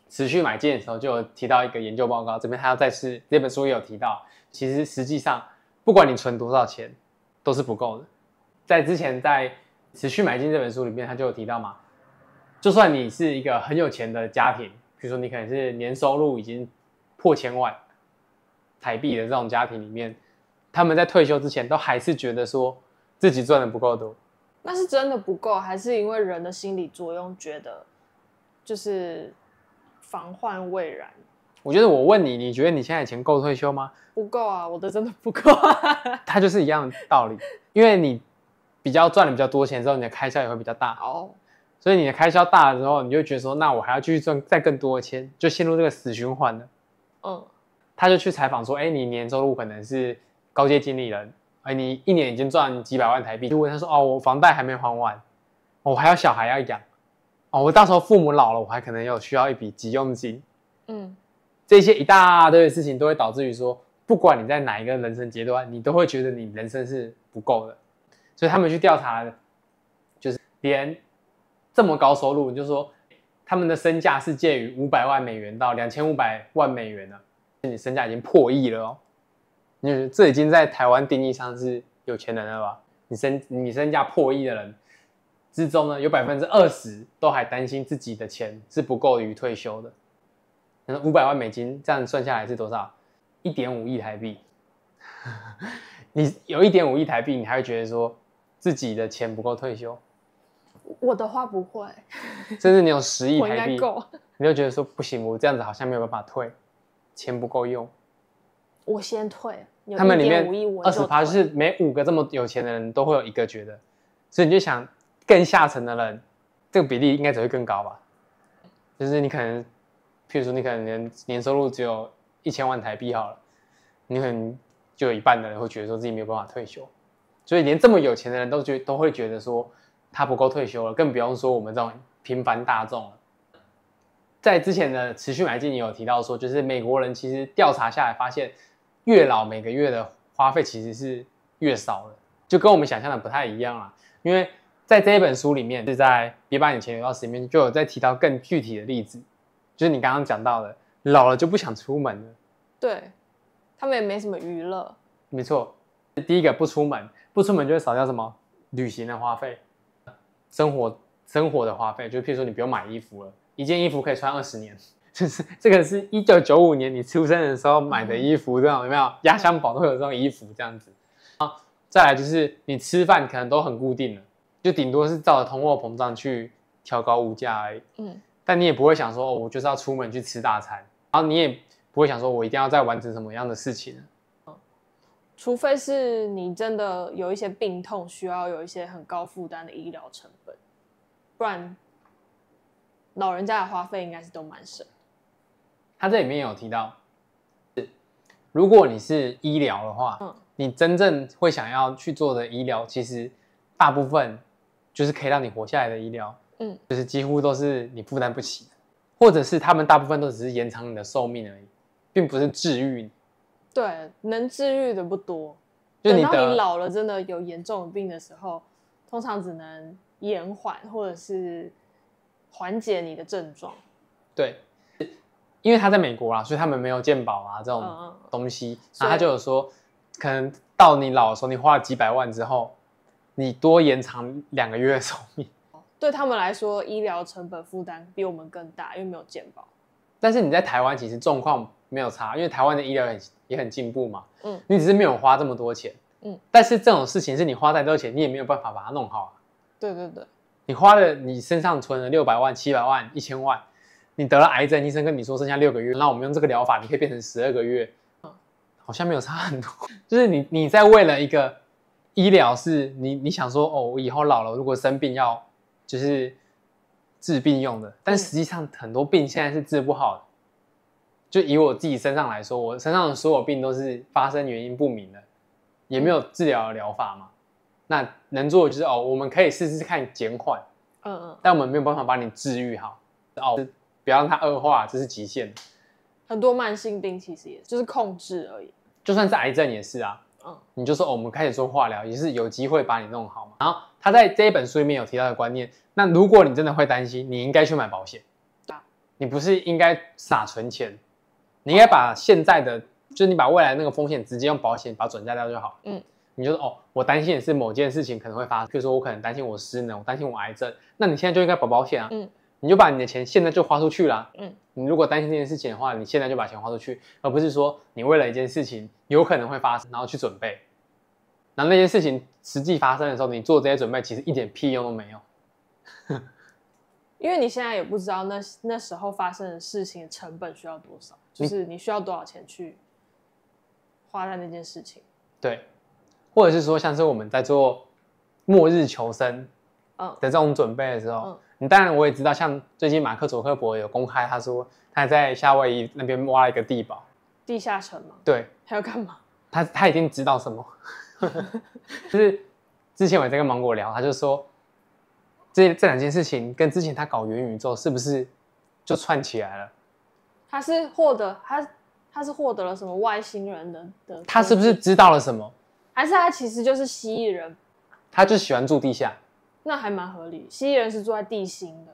A: 《持续买进》的时候，就有提到一个研究报告。这边还要再次，这本书也有提到，其实实际上不管你存多少钱，都是不够的。在之前在《持续买进》这本书里面，他就有提到嘛，就算你是一个很有钱的家庭，比如说你可能是年收入已经破千万台币的这种家庭里面，他们在退休之前都还是觉得说自己赚的不够多。
B: 那是真的不够，还是因为人的心理作用，觉得就是防患未然？
A: 我觉得我问你，你觉得你现在钱够退休吗？
B: 不够啊，我的真的不够。啊。
A: 他就是一样的道理，因为你比较赚了比较多钱之后，你的开销也会比较大哦。所以你的开销大了之后，你就觉得说，那我还要继续赚再更多的钱，就陷入这个死循环了。嗯，他就去采访说，哎，你年收入可能是高阶经理人。哎，你一年已经赚几百万台币。如果他说哦，我房贷还没还完，我还有小孩要养，哦，我到时候父母老了，我还可能有需要一笔急用金，嗯，这些一大堆的事情都会导致于说，不管你在哪一个人生阶段，你都会觉得你人生是不够的。所以他们去调查，就是连这么高收入，就说他们的身价是介于五百万美元到两千五百万美元的、那你身价已经破亿了哦。你这已经在台湾定义上是有钱人了吧？你身你身价破亿的人之中呢，有百分之二十都还担心自己的钱是不够于退休的。那五百万美金这样算下来是多少？一点五亿台币。你有一点五亿台币，你还会觉得说自己的钱不够退休？
B: 我的话不会。
A: 甚至你有十亿台币，你就觉得说不行，我这样子好像没有办法退，钱不够用。
B: 我先退，他们里面二十趴是
A: 每五个这么有钱的人都会有一个觉得，所以你就想更下层的人，这个比例应该只会更高吧？就是你可能，譬如说你可能年年收入只有一千万台币好了，你可能就有一半的人会觉得说自己没有办法退休，所以连这么有钱的人都觉都会觉得说他不够退休了，更不用说我们这种平凡大众了。在之前的持续买进你有提到说，就是美国人其实调查下来发现。越老每个月的花费其实是越少的，就跟我们想象的不太一样了。因为在这一本书里面，是在别把钱留到死里面，就有在提到更具体的例子，就是你刚刚讲到的，老了就不想出门了，
B: 对他们也没什么娱乐。
A: 没错，第一个不出门，不出门就会少掉什么旅行的花费、生活生活的花费，就譬如说你不用买衣服了，一件衣服可以穿二十年。就是这个是一九九五年你出生的时候买的衣服，这种有没有压箱宝都有这种衣服这样子。然再来就是你吃饭可能都很固定了，就顶多是照着通货膨胀去调高物价。嗯，但你也不会想说，我就是要出门去吃大餐，然后你也不会想说我一定要再完成什么样的事情。
B: 除非是你真的有一些病痛，需要有一些很高负担的医疗成本，不然老人家的花费应该是都蛮省。
A: 他这里面有提到，如果你是医疗的话，嗯，你真正会想要去做的医疗，其实大部分就是可以让你活下来的医疗，嗯，就是几乎都是你负担不起，或者是他们大部分都只是延长你的寿命而已，并不是治愈。
B: 对，能治愈的不多。就你老了，真的有严重的病的时候，通常只能延缓或者是缓解你的症状。
A: 对。因为他在美国啦，所以他们没有健保啊这种东西，然后他就有说，可能到你老的时候，你花了几百万之后，你多延长两个月寿命。
B: 对他们来说，医疗成本负担比我们更大，因为没有健保。
A: 但是你在台湾其实状况没有差，因为台湾的医疗也也很进步嘛。嗯。你只是没有花这么多钱。嗯。但是这种事情是你花再多钱，你也没有办法把它弄好。对对对。你花了，你身上存了六百万、七百万、一千万。你得了癌症，医生跟你说剩下六个月，那我们用这个疗法，你可以变成十二个月，好像没有差很多。就是你你在为了一个医疗是你你想说哦，我以后老了如果生病要就是治病用的，但实际上很多病现在是治不好。就以我自己身上来说，我身上的所有病都是发生原因不明的，也没有治疗的疗法嘛。那能做的就是哦，我们可以试试看减缓，嗯嗯，但我们没有办法把你治愈好哦。不要让它恶化，这是极限。
B: 很多慢性病其实也就是控制而已。
A: 就算是癌症也是啊。嗯。你就说，我们开始做化疗，也是有机会把你弄好嘛。然后他在这一本书里面有提到的观念，那如果你真的会担心，你应该去买保险。啊。你不是应该傻存钱？你应该把现在的，就是你把未来那个风险直接用保险把它转嫁掉就好。嗯。你就说，哦，我担心的是某件事情可能会发生，比如说我可能担心我失能，我担心我癌症，那你现在就应该保保险啊。嗯。你就把你的钱现在就花出去了。嗯，你如果担心这件事情的话，你现在就把钱花出去，而不是说你为了一件事情有可能会发生，然后去准备。那那件事情实际发生的时候，你做这些准备其实一点屁用都没有。
B: 因为你现在也不知道那那时候发生的事情成本需要多少，就是你需要多少钱去花在那件事情。
A: 对，或者是说像是我们在做末日求生的这种准备的时候。当然，我也知道，像最近马克·佐克伯有公开，他说他在夏威夷那边挖了一个地堡，
B: 地下城吗？对，他要干嘛？
A: 他他一定知道什么，就是之前我在跟芒果聊，他就说这这两件事情跟之前他搞元宇宙是不是就串起来了？
B: 他是获得他他是获得了什么外星人的的？他是
A: 不是知道了什么？
B: 还是他其实就是蜥蜴人？
A: 他就喜欢住地下。
B: 那还蛮合理，蜥蜴人是住在地心的。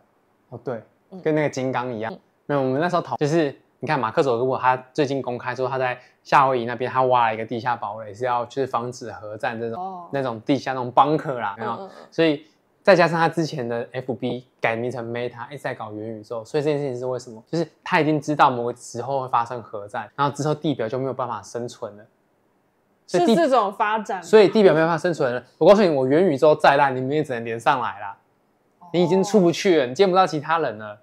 A: 哦，对，跟那个金刚一样。那我们那时候讨就是，你看马克·佐如果他最近公开说他在夏威夷那边他挖了一个地下堡垒，是要去防止核战这种那种地下那种 bunker 啦。然后，所以再加上他之前的 FB 改名成 Meta，一直在搞元宇宙。所以这件事情是为什么？就是他已经知道某个时候会发生核战，然后之后地表就没有办法生存了。是这
B: 种发展，所
A: 以地表没办法生存了。我告诉你，我元宇宙再烂，你们也只能连上来了，你已经出不去了，你见不到其他人了。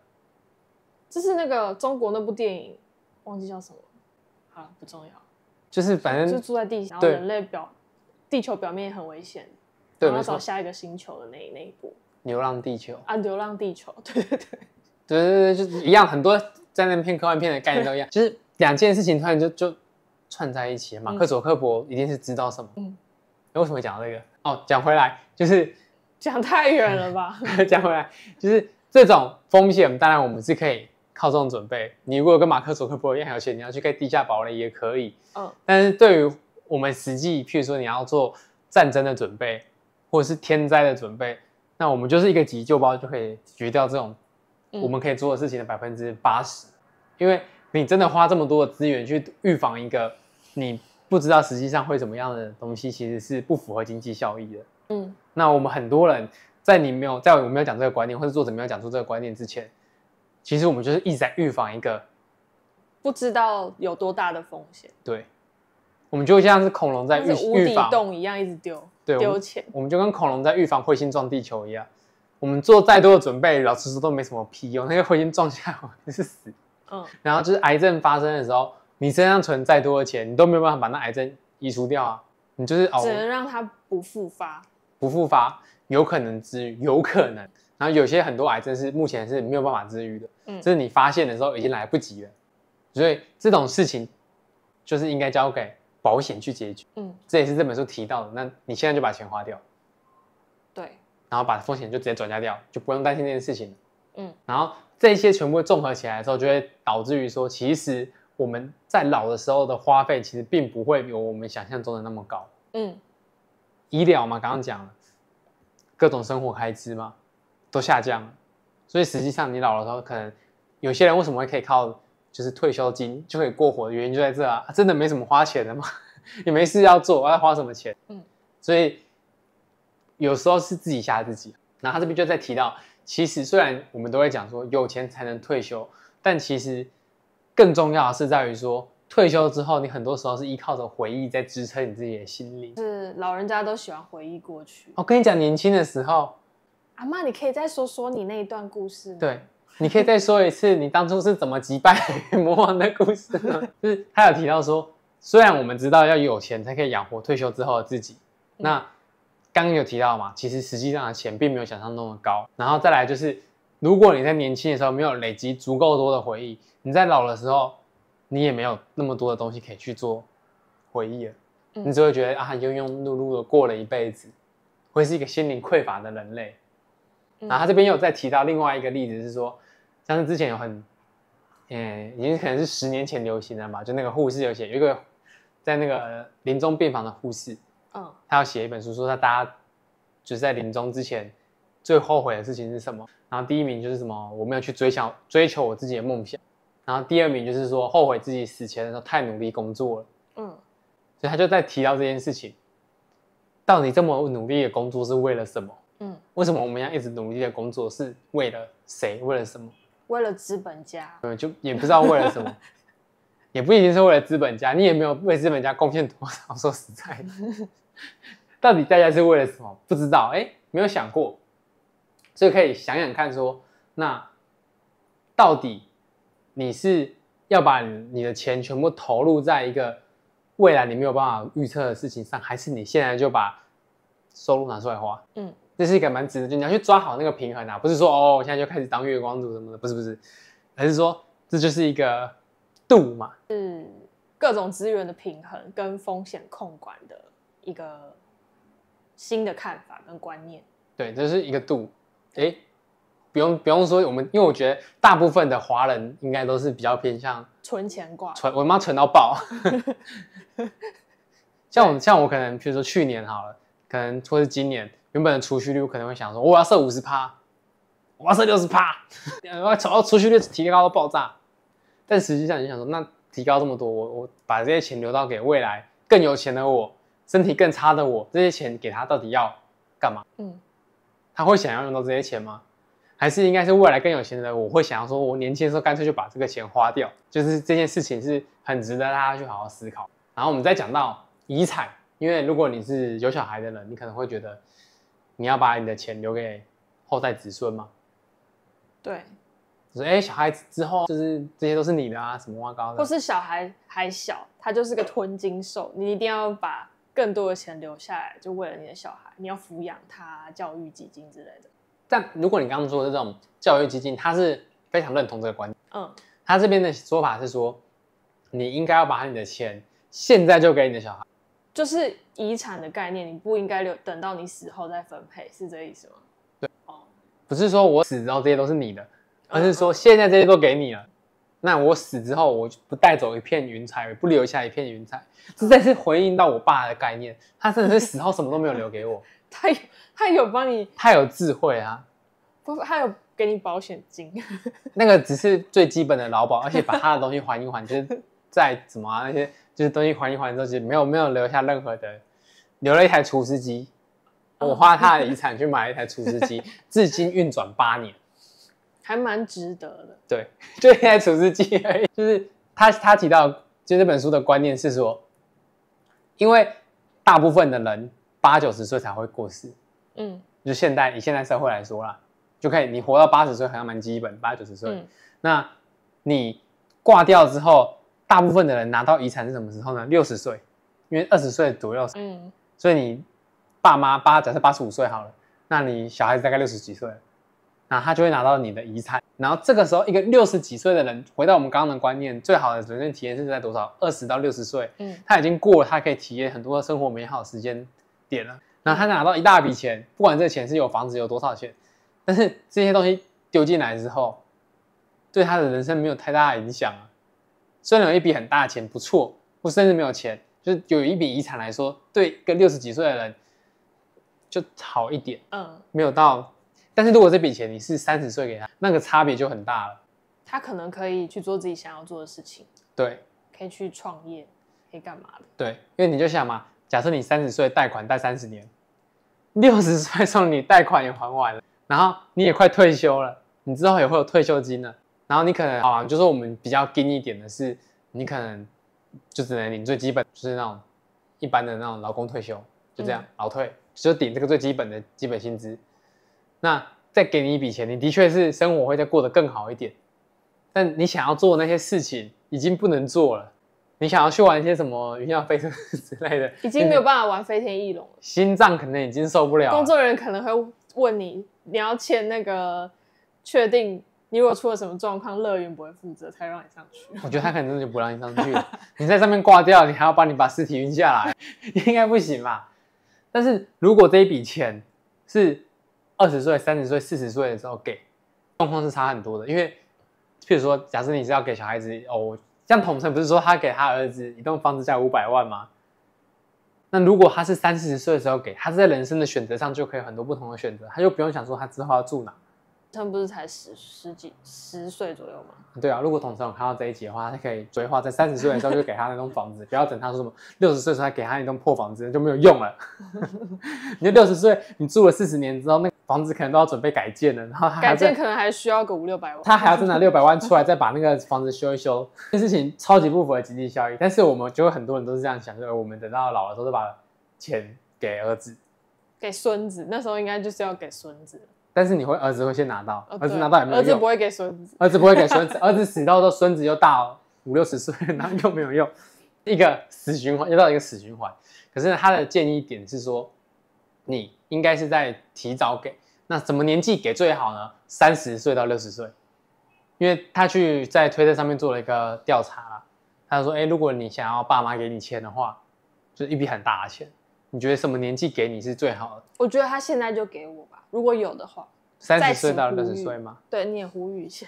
B: 就是那个中国那部电影，忘记叫什么，好了，不重要。
A: 就是反正就住在地下，后人类
B: 表地球表面也很危险，对，要找下一个星球的那那一部《
A: 流浪地球》
B: 啊，《流浪地球》对 对对，对
A: 对对，就是一样，很多在那片科幻片的概念都一样，就是两件事情突然就就。串在一起，马克佐克伯一定是知道什么。嗯，为什么讲到这个？哦，讲回来就是
B: 讲太远了吧？
A: 讲回来就是这种风险，当然我们是可以靠这种准备。你如果跟马克佐克伯一样有钱，你要去盖地下堡垒也可以。嗯，但是对于我们实际，譬如说你要做战争的准备，或者是天灾的准备，那我们就是一个急救包就可以解决掉这种我们可以做的事情的百分之八十。因为你真的花这么多的资源去预防一个。你不知道实际上会怎么样的东西，其实是不符合经济效益的。嗯，那我们很多人在你没有在我们有讲这个观念，或者做怎么样讲出这个观念之前，其实我们就是一直在预防一个
B: 不知道有多大的风险。
A: 对，我们就像是恐龙在预预防
B: 一样，一直丢对丢钱。我
A: 们就跟恐龙在预防彗星撞地球一样，我们做再多的准备，老实说都没什么屁用，那个彗星撞下来，我们是死。嗯，然后就是癌症发生的时候。你身上存再多的钱，你都没有办法把那癌症移除掉啊！你就是只能
B: 让它不复发，
A: 不复发有可能治愈，有可能。然后有些很多癌症是目前是没有办法治愈的，嗯，就是你发现的时候已经来不及了，所以这种事情就是应该交给保险去解决，嗯，这也是这本书提到的。那你现在就把钱花掉，对，然后把风险就直接转嫁掉，就不用担心这件事情了，嗯。然后这些全部综合起来的时候，就会导致于说，其实。我们在老的时候的花费其实并不会有我们想象中的那么高。嗯，医疗嘛，刚刚讲了，各种生活开支嘛，都下降了。所以实际上你老的时候，可能有些人为什么会可以靠就是退休金就可以过活，原因就在这啊，真的没什么花钱的吗？你 没事要做，我要花什么钱？嗯，所以有时候是自己吓自己。然后这边就在提到，其实虽然我们都会讲说有钱才能退休，但其实。更重要的是在于说，退休之后你很多时候是依靠着回忆在支撑你自己的心灵，
B: 是老人家都喜欢回忆过去。
A: 我跟你讲，年轻的时候，
B: 阿妈，你可以再说说你那一段故事。对，
A: 你可以再说一次你当初是怎么击败 魔王的故事。就是他有提到说，虽然我们知道要有钱才可以养活退休之后的自己，那刚刚有提到嘛，其实实际上的钱并没有想象中的高。然后再来就是。如果你在年轻的时候没有累积足够多的回忆，你在老的时候，你也没有那么多的东西可以去做回忆了。嗯，你只会觉得啊，庸庸碌碌的过了一辈子，会是一个心灵匮乏的人类。然后他这边又再提到另外一个例子，是说像是之前有很，嗯，已经可能是十年前流行的嘛，就那个护士有写，有一个在那个临终病房的护士，嗯，他要写一本书，说他大家就是在临终之前。最后悔的事情是什么？然后第一名就是什么？我没有去追想追求我自己的梦想。然后第二名就是说，后悔自己死前的时候太努力工作了。嗯，所以他就在提到这件事情，到底这么努力的工作是为了什么？嗯，为什么我们要一直努力的工作是为了谁？为了什么？
B: 为了资本家。
A: 对，就也不知道为了什么，也不一定是为了资本家。你也没有为资本家贡献多少。说实在的，到底大家是为了什么？不知道。哎，没有想过。就可以想想看，说那到底你是要把你的钱全部投入在一个未来你没有办法预测的事情上，还是你现在就把收入拿出来花？嗯，这是一个蛮值得就你要去抓好那个平衡啊，不是说哦，我现在就开始当月光族什么的，不是不是，还是说这就是一个度嘛？
B: 是各种资源的平衡跟风险控管的一个新的看法跟观念。
A: 对，这是一个度。哎，不用不用说，我们因为我觉得大部分的华人应该都是比较偏向
B: 存钱挂，
A: 存我妈存到爆。像我像我可能，譬如说去年好了，可能或是今年，原本的储蓄率我可能会想说，我要设五十趴，我要设六十趴，我要把储蓄率提高到爆炸。但实际上你想说，那提高这么多，我我把这些钱留到给未来更有钱的我，身体更差的我，这些钱给他到底要干嘛？嗯。他会想要用到这些钱吗？还是应该是未来更有钱的人？我会想要说，我年轻的时候干脆就把这个钱花掉，就是这件事情是很值得大家去好好思考。然后我们再讲到遗产，因为如果你是有小孩的人，你可能会觉得你要把你的钱留给后代子孙吗？对。是哎，小孩子之后就是这些都是你的啊，什么挖高的？或是
B: 小孩还小，他就是个吞金兽，你一定要把。更多的钱留下来，就为了你的小孩，你要抚养他，教育基金之类的。
A: 但如果你刚刚说的这种教育基金，他是非常认同这个观点。嗯，他这边的说法是说，你应该要把你的钱现在就给你的小孩，
B: 就是遗产的概念，你不应该留等到你死后再分配，是这意思吗？
A: 对，哦，不是说我死之后这些都是你的，而是说现在这些都给你了。那我死之后，我就不带走一片云彩，不留下一片云彩，实在是回应到我爸的概念。他真的是死后什么都没有留给我。
B: 他他有帮你，
A: 他有智慧啊，
B: 不，他有给你保险金。
A: 那个只是最基本的劳保，而且把他的东西还一还，就是再怎么啊，那些就是东西还一还之后就没有没有留下任何的，留了一台厨师机。我花他的遗产去买了一台厨师机，至今运转八年。
B: 还蛮值得的。
A: 对，就现在《处世已。就是他他提到，就这本书的观念是说，因为大部分的人八九十岁才会过世，嗯，就现代以现代社会来说啦，就可以你活到八十岁好像蛮基本，八九十岁，那你挂掉之后，大部分的人拿到遗产是什么时候呢？六十岁，因为二十岁左右，嗯，所以你爸妈八假设八十五岁好了，那你小孩子大概六十几岁。那他就会拿到你的遗产，然后这个时候一个六十几岁的人，回到我们刚刚的观念，最好的人生体验是在多少？二十到六十岁，嗯，他已经过了，他可以体验很多生活美好的时间点了。然后他拿到一大笔钱，不管这钱是有房子有多少钱，但是这些东西丢进来之后，对他的人生没有太大的影响啊。虽然有一笔很大的钱不错，或甚至没有钱，就是有一笔遗产来说，对一个六十几岁的人就好一点，嗯，没有到。但是如果这笔钱你是三十岁给他，那个差别就很大了。
B: 他可能可以去做自己想要做的事情，对，可以去创业，可以干嘛的？
A: 对，因为你就想嘛，假设你三十岁贷款贷三十年，六十岁送你贷款也还完了，然后你也快退休了，你之后也会有退休金了，然后你可能，啊，就是我们比较紧一点的是，你可能就只能领最基本，就是那种一般的那种劳工退休，就这样，老退，就顶这个最基本的基本薪资。那再给你一笔钱，你的确是生活会再过得更好一点，但你想要做的那些事情已经不能做了。你想要去玩一些什么云霄飞车 之类的，已经没有
B: 办法玩飞天翼龙了。
A: 心脏可能已经受不了。工作
B: 人员可能会问你，你要签那个，确定你如果出了什么状况，乐园不会负责才让你上去。我觉得
A: 他可能真的就不让你上去了。你在上面挂掉，你还要帮你把尸体运下来，应该不行吧？但是如果这一笔钱是。二十岁、三十岁、四十岁的时候给，状况是差很多的。因为，譬如说，假设你是要给小孩子哦，像统称不是说他给他儿子一栋房子价五百万吗？那如果他是三四十岁的时候给他，在人生的选择上就可以很多不同的选择，他就不用想说他之后要住哪。
B: 他不是才十十几十岁左右吗？
A: 对啊，如果童晨看到这一集的话，他可以追话，在三十岁的时候就给他那栋房子，不要等他说什么六十岁时候给他一栋破房子就没有用了。你六十岁，你住了四十年之后那。房子可能都要准备改建了，然后改建可
B: 能还需要个五六百万，他还要再拿六百万出来，
A: 再把那个房子修一修，这事情超级不符合经济效益。但是我们就很多人都是这样想，就我们等到老了之后，就把钱给儿子，
B: 给孙子，那时候应该就是要给孙子。
A: 但是你会儿子会先拿到，儿子拿到也没用，儿子不会
B: 给孙子，儿子不会给孙子，
A: 儿子死到时候孙子又大五六十岁，然后又没有用，一个死循环又到一个死循环。可是他的建议点是说你。应该是在提早给，那什么年纪给最好呢？三十岁到六十岁，因为他去在推特上面做了一个调查，他说：哎，如果你想要爸妈给你钱的话，就是一笔很大的钱，你觉得什么年纪给你是最好的？
B: 我觉得他现在就给我吧，如果有的话。三十岁到六十岁吗？对，你也呼吁一下。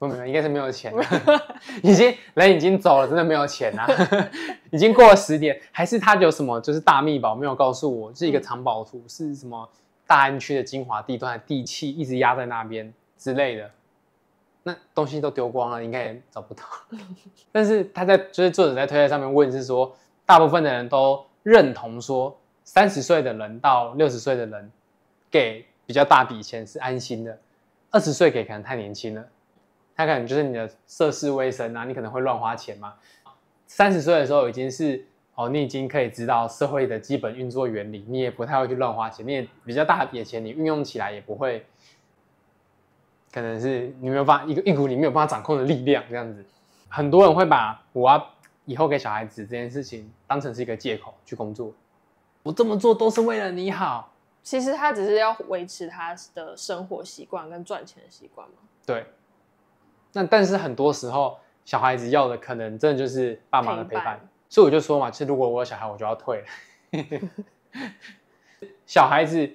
A: 不，应该是没有钱，已经人已经走了，真的没有钱啊！已经过了十点，还是他有什么就是大秘宝没有告诉我？是一个藏宝图，是什么大安区的精华地段的地契，一直压在那边之类的，那东西都丢光了，应该也找不到。但是他在就是作者在推特上面问是说，大部分的人都认同说，三十岁的人到六十岁的人给比较大笔钱是安心的，二十岁给可能太年轻了。他可能就是你的涉世未深啊，你可能会乱花钱嘛。三十岁的时候已经是哦，你已经可以知道社会的基本运作原理，你也不太会去乱花钱。你也比较大笔笔钱，你运用起来也不会，可能是你没有办法一个一股你没有办法掌控的力量这样子。很多人会把我以后给小孩子这件事情当成是一个借口去工作，我这么做都是为了你好。
B: 其实他只是要维持他的生活习惯跟赚钱的习惯嘛。
A: 对。那但是很多时候，小孩子要的可能真的就是爸妈的陪伴，所以我就说嘛，其实如果我有小孩，我就要退。了。小孩子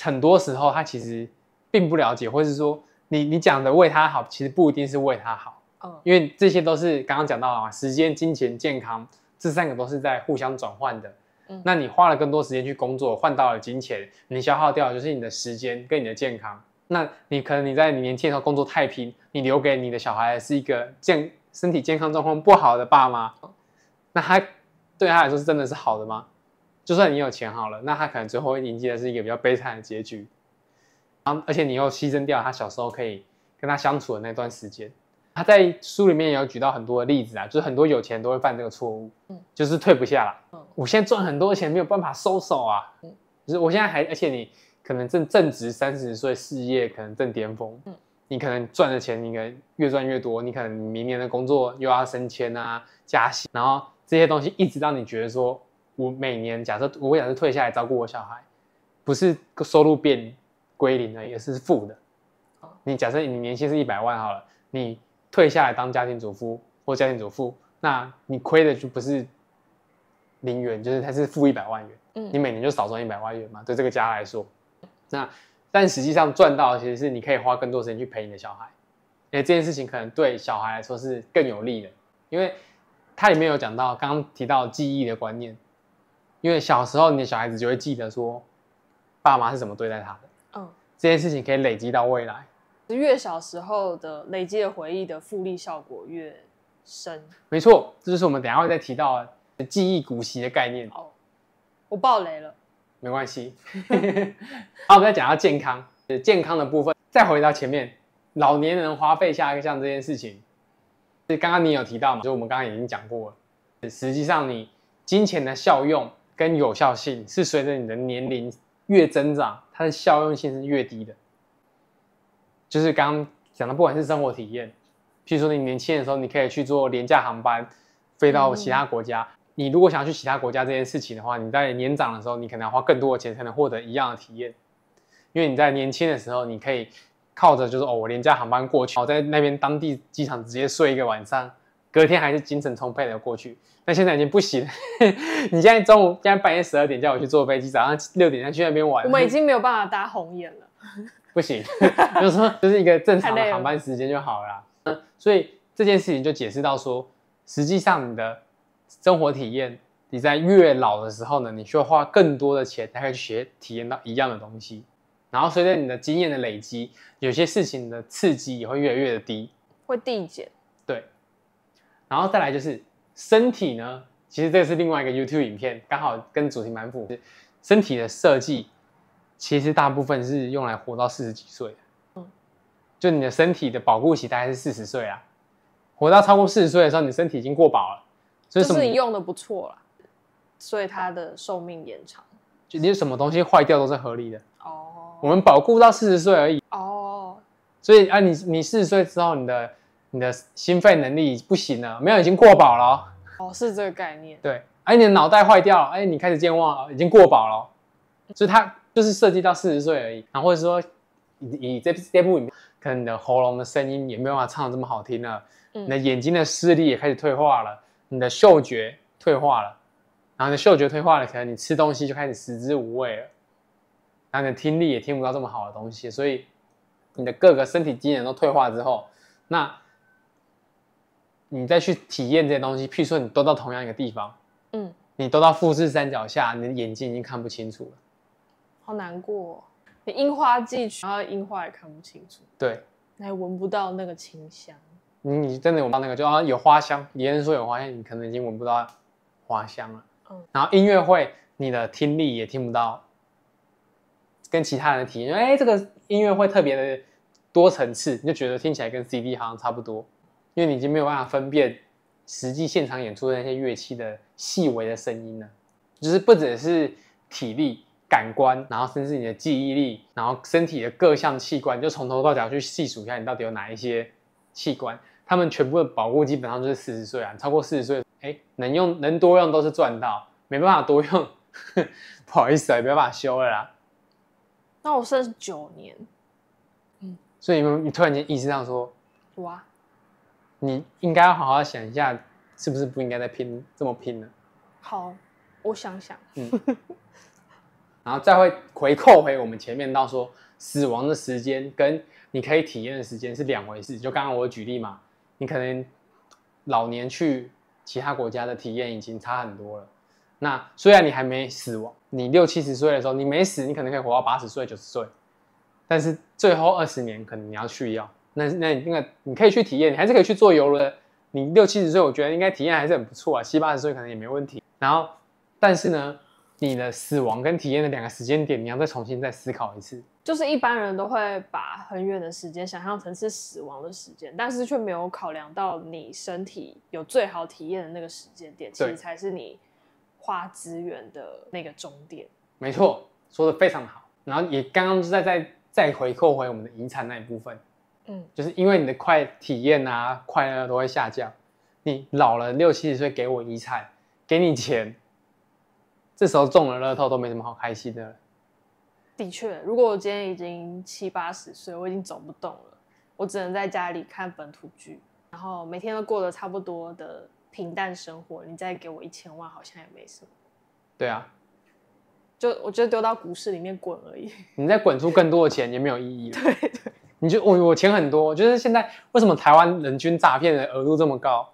A: 很多时候他其实并不了解，或是说你你讲的为他好，其实不一定是为他好，嗯，因为这些都是刚刚讲到啊，时间、金钱、健康这三个都是在互相转换的。嗯，那你花了更多时间去工作，换到了金钱，你消耗掉的就是你的时间跟你的健康。那你可能你在你年轻的时候工作太平，你留给你的小孩是一个健身体健康状况不好的爸妈，那他对他来说是真的是好的吗？就算你有钱好了，那他可能最后迎接的是一个比较悲惨的结局，然后而且你又牺牲掉他小时候可以跟他相处的那段时间。他在书里面也有举到很多的例子啊，就是很多有钱都会犯这个错误，嗯，就是退不下了，嗯，我现在赚很多钱没有办法收手啊，嗯，就是我现在还而且你。可能正正值三十岁，事业可能正巅峰，嗯，你可能赚的钱，你越赚越多，你可能明年的工作又要升迁啊，加薪，然后这些东西一直让你觉得说，我每年假设我假设退下来照顾我小孩，不是收入变归零了，也是负的，你假设你年薪是一百万好了，你退下来当家庭主妇或家庭主妇，那你亏的就不是零元，就是它是负一百万元，嗯，你每年就少赚一百万元嘛，对这个家来说。那，但实际上赚到其实是你可以花更多时间去陪你的小孩，因为这件事情可能对小孩来说是更有利的，因为它里面有讲到刚刚提到记忆的观念，因为小时候你的小孩子就会记得说，爸妈是怎么对待他的，嗯，这件事情可以累积到未来，
B: 越小时候的累积的回忆的复利效果越深，
A: 没错，这就是我们等下会再提到的记忆古习的概念，哦，
B: 我爆雷了。
A: 没关系，好，我们再讲到健康，健康的部分。再回到前面，老年人花费下一个像这件事情，就刚刚你有提到嘛，就我们刚刚已经讲过了。实际上，你金钱的效用跟有效性是随着你的年龄越增长，它的效用性是越低的。就是刚刚讲的，不管是生活体验，譬如说你年轻的时候，你可以去做廉价航班，飞到其他国家。你如果想要去其他国家这件事情的话，你在年长的时候，你可能要花更多的钱才能获得一样的体验，因为你在年轻的时候，你可以靠着就是哦，我廉价航班过去，我在那边当地机场直接睡一个晚上，隔天还是精神充沛的过去。那现在已经不行，你现在中午现在半夜十二点叫我去坐飞机，早上六点再去那边玩，我们已经
B: 没有办法搭红眼了，
A: 不行，就是说就是一个正常的航班时间就好了。所以这件事情就解释到说，实际上你的。生活体验，你在越老的时候呢，你需要花更多的钱才去学体验到一样的东西。然后随着你的经验的累积，有些事情的刺激也会越来越的低，
B: 会递减。
A: 对。然后再来就是身体呢，其实这是另外一个 YouTube 影片，刚好跟主题蛮符合。身体的设计其实大部分是用来活到四十几岁的，嗯，就你的身体的保护期大概是四十岁啊。活到超过四十岁的时候，你身体已经过保了。就是你
B: 用的不错啦，所以它的寿命延长。
A: 就你什么东西坏掉都是合理的哦。我们保固到四十岁而已哦。所以啊，你你四十岁之后，你的你的心肺能力不行了，没有已经过保了
B: 哦，是这个概念。
A: 对，哎，你的脑袋坏掉了，哎，你开始健忘，已经过保了。所以它就是设计到四十岁而已。然后或者说，以，以这这一步里面，可能你的喉咙的声音也没办法唱的这么好听了，你的眼睛的视力也开始退化了。你的嗅觉退化了，然后你的嗅觉退化了，可能你吃东西就开始食之无味了，然后你的听力也听不到这么好的东西，所以你的各个身体机能都退化之后，那你再去体验这些东西，譬如说你都到同样一个地方，嗯，你都到富士山脚下，你的眼睛已经看不清楚了，
B: 好难过。你樱花季去，然后樱花也看不清楚，对，还闻不到那个清香。
A: 你真的闻到那个，就啊有花香。别人说有花香，你可能已经闻不到花香了。嗯。然后音乐会，你的听力也听不到，跟其他人的体验哎，这个音乐会特别的多层次，你就觉得听起来跟 CD 好像差不多，因为你已经没有办法分辨实际现场演出的那些乐器的细微的声音了。就是不只是体力、感官，然后甚至你的记忆力，然后身体的各项器官，就从头到脚去细数一下，你到底有哪一些器官。他们全部的保护基本上就是四十岁啊，超过四十岁，哎，能用能多用都是赚到，没办法多用，不好意思啊，没办法修了啦。
B: 那我剩九年，
A: 嗯，所以你你突然间意识到说，哇，你应该要好好想一下，是不是不应该再拼这么拼了？
B: 好，我想想，嗯，
A: 然后再会回扣回我们前面到说，死亡的时间跟你可以体验的时间是两回事，就刚刚我举例嘛。你可能老年去其他国家的体验已经差很多了。那虽然你还没死亡，你六七十岁的时候你没死，你可能可以活到八十岁、九十岁，但是最后二十年可能你要去要，那那那个你可以去体验，你还是可以去坐游轮。你六七十岁我觉得应该体验还是很不错啊，七八十岁可能也没问题。然后，但是呢，你的死亡跟体验的两个时间点，你要再重新再思考一次。
B: 就是一般人都会把很远的时间想象成是死亡的时间，但是却没有考量到你身体有最好体验的那个时间点，其实才是你花资源的那个终点。
A: 没错，说的非常好。然后也刚刚在在在回扣回我们的遗产那一部分，嗯，就是因为你的快体验啊、快乐都会下降。你老了六七十岁给我遗产，给你钱，这时候中了乐透都没什么好开心的。了。
B: 的确，如果我今天已经七八十岁，我已经走不动了，我只能在家里看本土剧，然后每天都过得差不多的平淡生活。你再给我一千万，好像也没什么。对啊，就我觉得丢到股市里面滚而已。
A: 你再滚出更多的钱也没有意义。对对，你就我我钱很多，就是现在为什么台湾人均诈骗的额度这么高？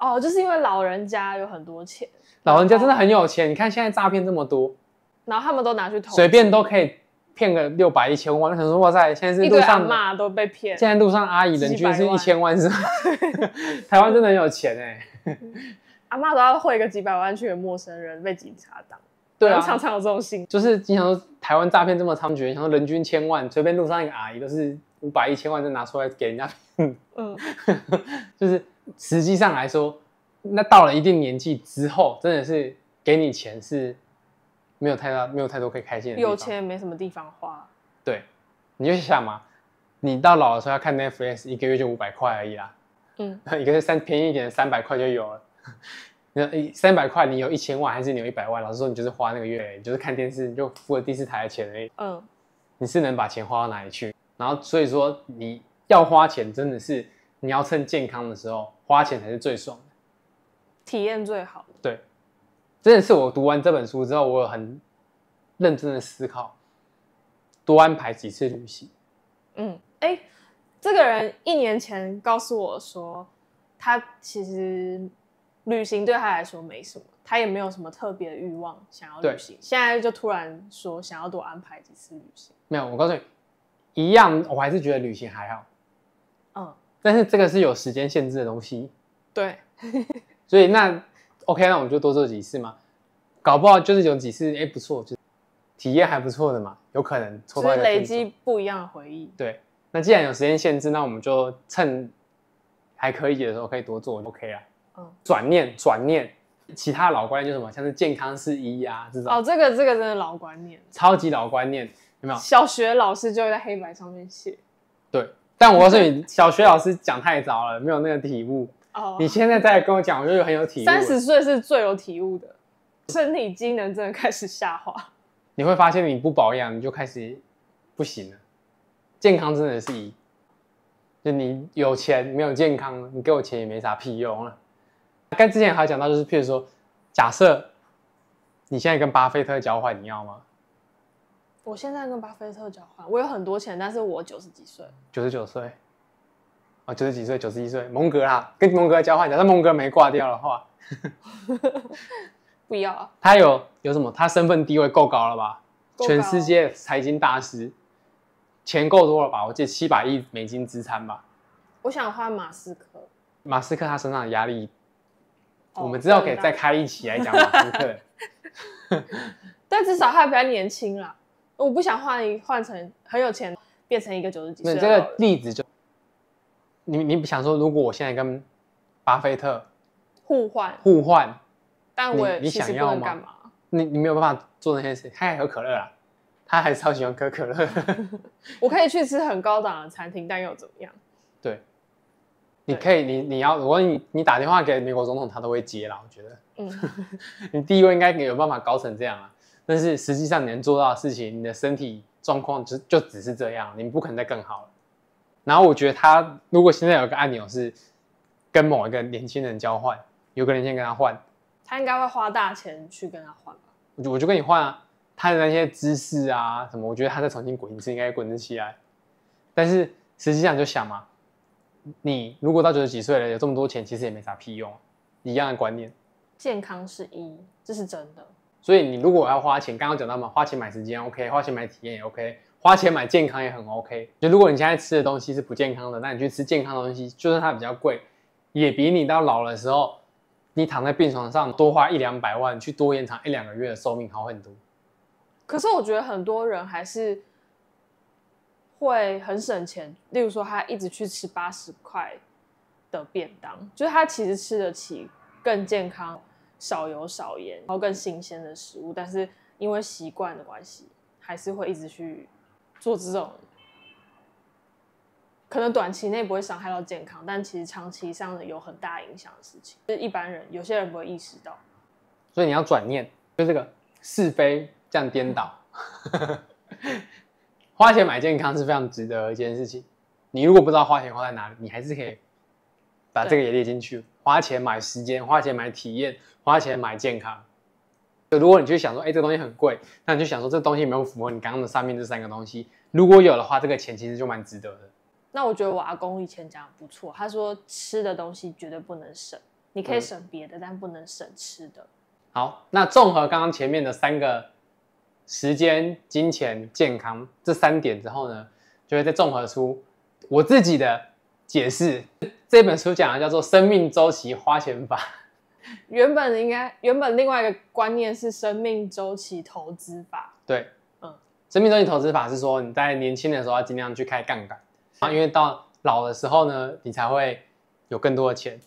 B: 哦，就是因为老人家有很多钱。
A: 老人家真的很有钱，你看现在诈骗这么多。
B: 然后他们都拿去投，随便
A: 都可以骗个六百一千万。那他说哇塞，现在是路上
B: 都被骗，现在路
A: 上阿姨人均是一千万是吗？台湾真的有钱哎，
B: 阿妈都要汇个几百万去给陌生人，被警察挡。对啊，常常
A: 有这种心，就是经常台湾诈骗这么猖獗，然后人均千万，随便路上一个阿姨都是五百一千万，就拿出来给人家。
C: 嗯，
A: 就是实际上来说，那到了一定年纪之后，真的是给你钱是。没有太大，没有太多可以开的。有
B: 钱没什么地方花。
A: 对，你就想嘛，你到老的时候要看 Netflix，一个月就五百块而已啦。嗯。一个月三便宜一点三百块就有了。那三百块你有一千万还是你有一百万？老实说，你就是花那个月，你就是看电视，你就付了第四台的钱而已。嗯。你是能把钱花到哪里去？然后所以说你要花钱，真的是你要趁健康的时候花钱才是最爽。
B: 体验最好。
A: 对。真的是我读完这本书之后，我有很认真的思考，多安排几次旅行。
B: 嗯，哎，这个人一年前告诉我说，他其实旅行对他来说没什么，他也没有什么特别的欲望想要旅行。现在就突然说想要多安排几次旅行。
A: 没有，我告诉你，一样，我还是觉得旅行还好。嗯，但是这个是有时间限制的东西。
C: 对，
A: 所以那。OK，那我们就多做几次嘛，搞不好就是有几次哎不错，就体验还不错的嘛，有可能。其实累积
B: 不一样的回忆。
A: 对，那既然有时间限制，那我们就趁还可以的时候可以多做 OK 啊。嗯。转念转念，其他老观念就是什么，像是健康是一呀这种。哦，
B: 这个这个真的老观念。
A: 超级老观念，有没有？小
B: 学老师就会在黑板上面写。
A: 对，但我告诉你，小学老师讲太早了，没有那个体悟。哦，你现在再跟我讲，我就有很有体悟。三十岁
B: 是最有体悟的，身体机能真的开始下滑，
A: 你会发现你不保养你就开始不行了。健康真的是以，就你有钱没有健康，你给我钱也没啥屁用啊。刚之前还讲到，就是譬如说，假设你现在跟巴菲特交换，你要吗？
B: 我现在跟巴菲特交换，我有很多钱，但是我九十几岁，
A: 九十九岁。九十几岁，九十一岁，蒙哥啊，跟蒙哥交换下，但蒙哥没挂掉的话，
B: 不要啊。
A: 他有有什么？他身份地位够高了吧？全世界财经大师，钱够多了吧？我记七百亿美金资产吧。
B: 我想换马斯克。
A: 马斯克他身上的压力，我们知道可以再开一期来讲 马斯克，
B: 但至少他比较年轻了。我不想换换成很有钱，变成一个九十几岁。你这个
A: 例子就。你你想说，如果我现在跟巴菲特互换互换，
B: 但我你想要吗？
A: 你你没有办法做那些事。他还喝可乐啊，他还超喜欢喝可乐。
B: 我可以去吃很高档的餐厅，但又怎么样？
A: 对，你可以，你你要，如果你你打电话给美国总统，他都会接啦。我觉得，嗯，你第一位应该有办法搞成这样啊。但是实际上你能做到的事情，你的身体状况就就只是这样，你不可能再更好了。然后我觉得他如果现在有个按钮是跟某一个年轻人交换，有个年轻人跟他换，
B: 他应该会花大钱去跟他换吧？
A: 我我就跟你换啊，他的那些姿势啊什么，我觉得他在重新滚一次应该滚得起来。但是实际上就想嘛，你如果到九十几岁了，有这么多钱其实也没啥屁用，一样的观念。
B: 健康是一，这是真的。
A: 所以你如果要花钱，刚刚讲到嘛，花钱买时间，OK，花钱买体验，OK。花钱买健康也很 OK。就如果你现在吃的东西是不健康的，那你去吃健康的东西，就算它比较贵，也比你到老的时候，你躺在病床上多花一两百万去多延长一两个月的寿命好很多。
B: 可是我觉得很多人还是会很省钱。例如说，他一直去吃八十块的便当，就是他其实吃得起更健康、少油少盐然后更新鲜的食物，但是因为习惯的关系，还是会一直去。做这种可能短期内不会伤害到健康，但其实长期上有很大影响的事情，是一般人有些人不会意识到。
A: 所以你要转念，就这个是非这样颠倒。花钱买健康是非常值得一件事情。你如果不知道花钱花在哪里，你还是可以把这个也列进去：花钱买时间，花钱买体验，花钱买健康。就如果你就想说，哎，这个东西很贵，那你就想说，这东西有没有符合你刚刚的上面这三个东西。如果有的话，这个钱其实就蛮值得的。
B: 那我觉得我阿公以前讲不错，他说吃的东西绝对不能省，你可以省别的，但不能省吃的。
A: 好，那综合刚刚前面的三个时间、金钱、健康这三点之后呢，就会再综合出我自己的解释。这本书讲的叫做生命周期花钱法。
B: 原本应该原本另外一个观念是生命周期投资法，对，嗯，
A: 生命周期投资法是说你在年轻的时候要尽量去开杠杆，啊，因为到老的时候呢，你才会有更多的钱，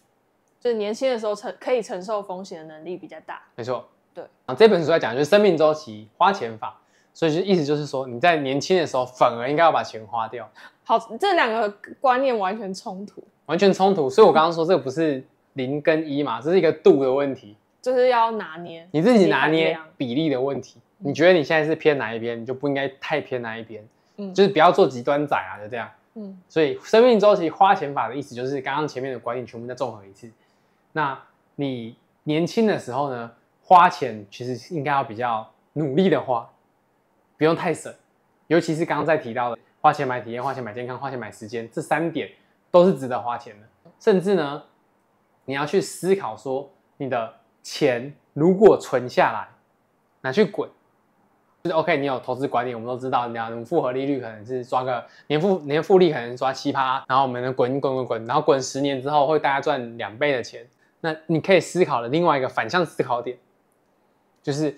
B: 就是年轻的时候承可以承受风险的能力比较大，没错，对，
A: 啊这本书在讲就是生命周期花钱法，所以就意思就是说你在年轻的时候反而应该要把钱花掉，
B: 好，这两个观念完全冲突，
A: 完全冲突，所以我刚刚说这个不是。零跟一嘛，这是一个度的问题，
B: 就是要拿捏，你自己拿捏
A: 比例的问题。你觉得你现在是偏哪一边，你就不应该太偏哪一边。嗯，就是不要做极端仔啊，就这样。嗯，所以生命周期花钱法的意思就是，刚刚前面的观念全部再综合一次。那你年轻的时候呢，花钱其实应该要比较努力的花，不用太省。尤其是刚刚在提到的，花钱买体验、花钱买健康、花钱买时间，这三点都是值得花钱的，甚至呢。你要去思考说，你的钱如果存下来，拿去滚，就是 OK。你有投资管理，我们都知道，你那种复合利率可能是抓个年复年复利，可能抓七趴，然后我们能滚滚滚滚，然后滚十年之后会大家赚两倍的钱。那你可以思考的另外一个反向思考点，就是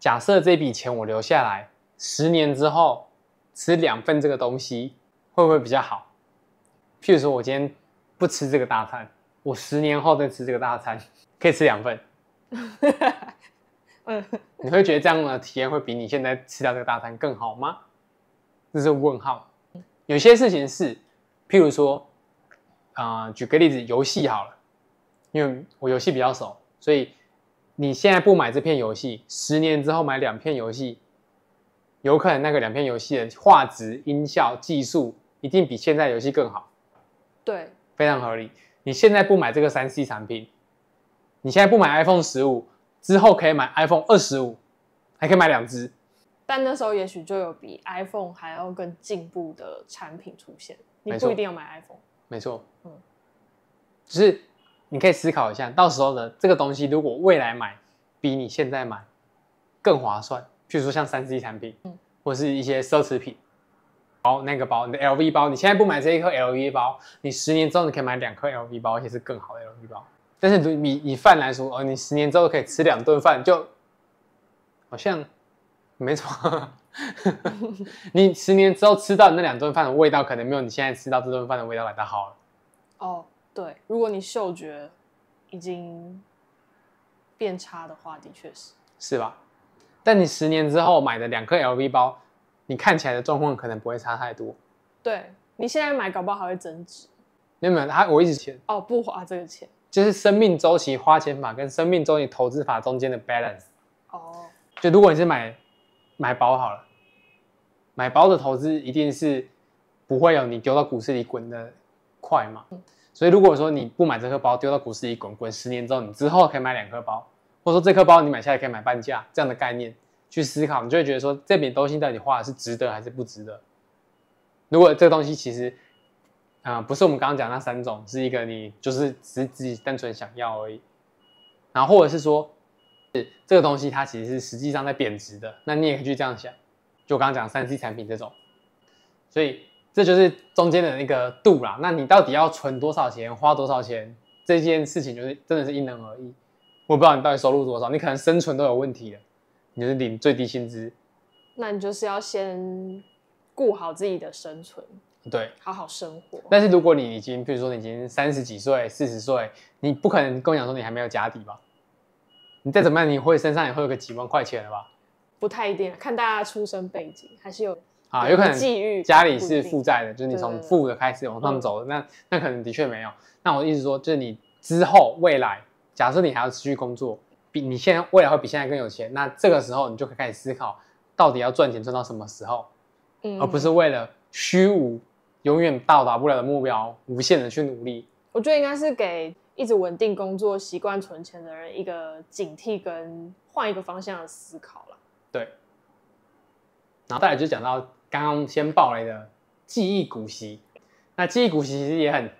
A: 假设这笔钱我留下来，十年之后吃两份这个东西会不会比较好？譬如说我今天不吃这个大餐。我十年后再吃这个大餐，可以吃两份。
C: 嗯，
A: 你会觉得这样的体验会比你现在吃掉这个大餐更好吗？这是问号。有些事情是，譬如说，啊，举个例子，游戏好了，因为我游戏比较熟，所以你现在不买这片游戏，十年之后买两片游戏，有可能那个两片游戏的画质、音效、技术一定比现在游戏更好。对，非常合理。你现在不买这个三 C 产品，你现在不买 iPhone 十五，之后可以买 iPhone 二十五，还可以买两只。
B: 但那时候也许就有比 iPhone 还要更进步的产品出现，你不一定要买 iPhone。没错，嗯，
A: 只是你可以思考一下，到时候的这个东西，如果未来买比你现在买更划算，比如说像三 C 产品，嗯，或是一些奢侈品。包那个包，你的 LV 包，你现在不买这一颗 LV 包，你十年之后你可以买两颗 LV 包，而且是更好的 LV 包。但是你以饭来说，哦，你十年之后可以吃两顿饭，就好像，没错，你十年之后吃到那两顿饭的味道，可能没有你现在吃到这顿饭的味道来的好了。
B: 哦，对，如果你嗅觉已经变差的话，的确是。
A: 是吧？但你十年之后买的两颗 LV 包。你看起来的状况可能不会差太多，
B: 对你现在买，搞不好还会增值。
A: 有没有？他我一直钱
B: 哦，不花这个钱，
A: 就是生命周期花钱法跟生命周期投资法中间的 balance。哦，就如果你是买买包好了，买包的投资一定是不会有你丢到股市里滚的快嘛。所以如果说你不买这颗包，丢到股市里滚，滚十年之后，你之后可以买两颗包，或者说这颗包你买下来可以买半价这样的概念。去思考，你就会觉得说，这笔东西到底花的是值得还是不值得？如果这个东西其实啊，不是我们刚刚讲那三种，是一个你就是只自己单纯想要而已，然后或者是说，是这个东西它其实是实际上在贬值的，那你也可以去这样想，就我刚刚讲三 C 产品这种，所以这就是中间的那个度啦。那你到底要存多少钱，花多少钱，这件事情就是真的是因人而异。我不知道你到底收入多少，你可能生存都有问题了。你是领最低薪资，
B: 那你就是要先顾好自己的生存，对，好好生活。
A: 但是如果你已经，比如说你已经三十几岁、四十岁，你不可能跟我讲说你还没有家底吧？你再怎么样，你会身上也会有个几万块钱了吧？
B: 不太一定，看大家出生背景还是有啊，有可能际遇，家里是负
A: 债的，就是你从负的开始往上走，那那可能的确没有。那我的意思说，就是你之后未来，假设你还要持续工作。比你现在未来会比现在更有钱，那这个时候你就可以开始思考，到底要赚钱赚到什么时候，而不是为了虚无永远到达不了的目标，无限的去努力。
B: 我觉得应该是给一直稳定工作、习惯存钱的人一个警惕，跟换一个方向思考了。
A: 对。然后大家就讲到刚刚先爆雷的记忆股息，那记忆股息其实也很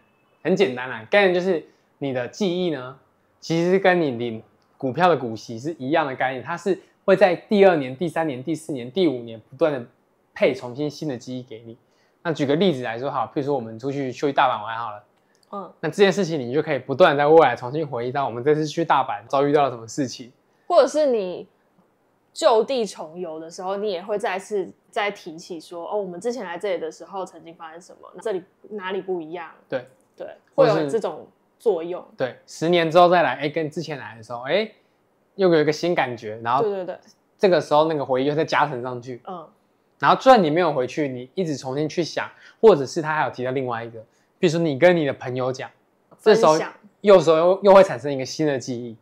A: 很简单啊，概念就是你的记忆呢，其实跟你零。股票的股息是一样的概念，它是会在第二年、第三年、第四年、第五年不断的配重新新的记忆给你。那举个例子来说，好，譬如说我们出去去大阪玩好了，嗯，那这件事情你就可以不断在未来重新回忆到我们这次去大阪遭遇到了什么事情，
B: 或者是你就地重游的时候，你也会再次再提起说，哦，我们之前来这里的时候曾经发生什么，这里哪里不一样？对对，会有这种。作用
A: 对，十年之后再来，哎，跟之前来的时候，哎，又有一个新感觉，然后对对对，这个时候那个回忆又再加成上去，嗯，然后就算你没有回去，你一直重新去想，或者是他还有提到另外一个，比如说你跟你的朋友讲，这时候又时候又又会产生一个新的记忆，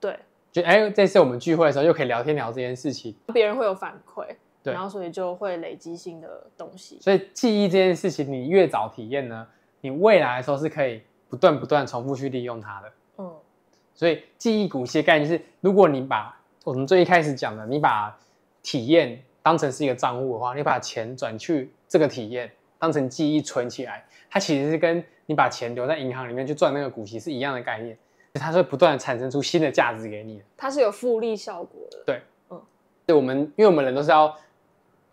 A: 对，就哎，这次我们聚会的时候又可以聊天聊这件事情，
B: 别人会有反馈，对，然后所以就会累积新的东西，所
A: 以记忆这件事情，你越早体验呢，你未来的时候是可以。不断不断重复去利用它的，嗯，所以记忆股息的概念是，如果你把我们最一开始讲的，你把体验当成是一个账户的话，你把钱转去这个体验当成记忆存起来，它其实是跟你把钱留在银行里面去赚那个股息是一样的概念，它会不断产生出新的价值给你。
B: 它是有复利效果的。对，嗯，
A: 对我们因为我们人都是要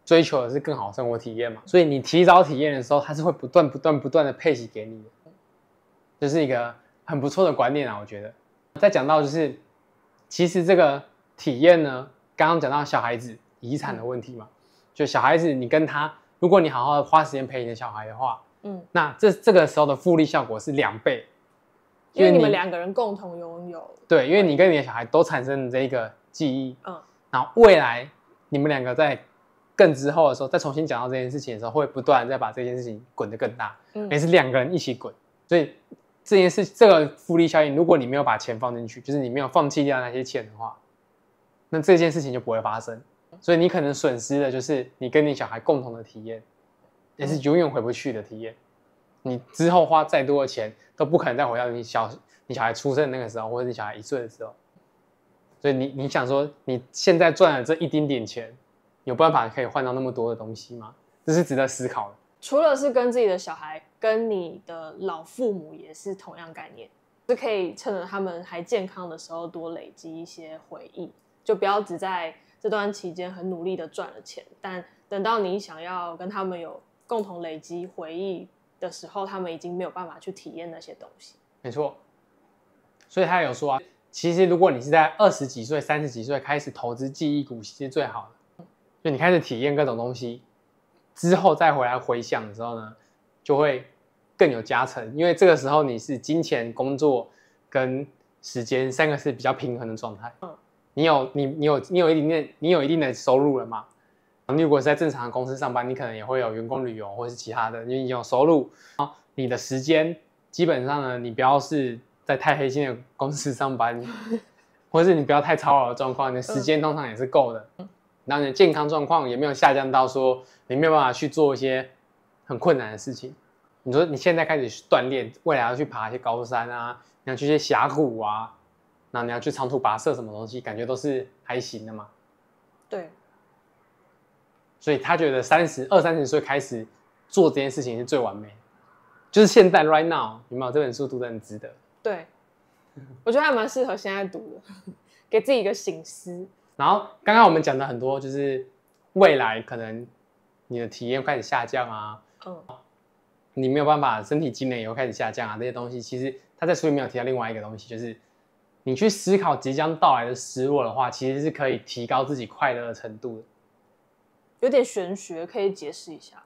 A: 追求的是更好生活体验嘛，所以你提早体验的时候，它是会不断不断不断的配息给你的。就是一个很不错的观念啊，我觉得。再讲到就是，其实这个体验呢，刚刚讲到小孩子遗产的问题嘛，就小孩子，你跟他，如果你好好花时间陪你的小孩的话，嗯，那这这个时候的复利效果是两倍，
B: 因为你们两个人共同拥有。
A: 对，因为你跟你的小孩都产生了这一个记忆，嗯，然后未来你们两个在更之后的时候，再重新讲到这件事情的时候，会不断再把这件事情滚得更大，也是两个人一起滚，所以。这件事，这个复利效应，如果你没有把钱放进去，就是你没有放弃掉那些钱的话，那这件事情就不会发生。所以你可能损失的就是你跟你小孩共同的体验，也是永远回不去的体验。你之后花再多的钱，都不可能再回到你小你小孩出生那个时候，或者你小孩一岁的时候。所以你你想说，你现在赚了这一丁点钱，有办法可以换到那么多的东西吗？这是值得思考的。
B: 除了是跟自己的小孩，跟你的老父母也是同样概念，是可以趁着他们还健康的时候多累积一些回忆，就不要只在这段期间很努力的赚了钱，但等到你想要跟他们有共同累积回忆的时候，他们已经没有办法去体验那些东西。
A: 没错，所以他有说啊，其实如果你是在二十几岁、三十几岁开始投资记忆股其是最好的，就你开始体验各种东西。之后再回来回想的时候呢，就会更有加成，因为这个时候你是金钱、工作跟时间三个是比较平衡的状态。你有你你有你有一定的你有一定的收入了嘛？你如果是在正常的公司上班，你可能也会有员工旅游或是其他的，因为你有收入啊。你的时间基本上呢，你不要是在太黑心的公司上班，或是你不要太超劳的状况，你时间通常也是够的。然后你的健康状况也没有下降到说你没有办法去做一些很困难的事情。你说你现在开始锻炼，未来要去爬一些高山啊，你要去一些峡谷啊，然你要去长途跋涉什么东西，感觉都是还行的嘛。对。所以他觉得三十二三十岁开始做这件事情是最完美，就是现在 right now 有没有这本书读的很值得？
B: 对。我觉得还蛮适合现在读的，给自己一个醒思。
A: 然后刚刚我们讲的很多就是未来可能你的体验开始下降啊，嗯，你没有办法身体机能也会开始下降啊，这些东西其实他在书里面有提到另外一个东西，就是你去思考即将到来的失落的话，其实是可以提高自己快乐的程度的。
B: 有点玄学，可以解释一下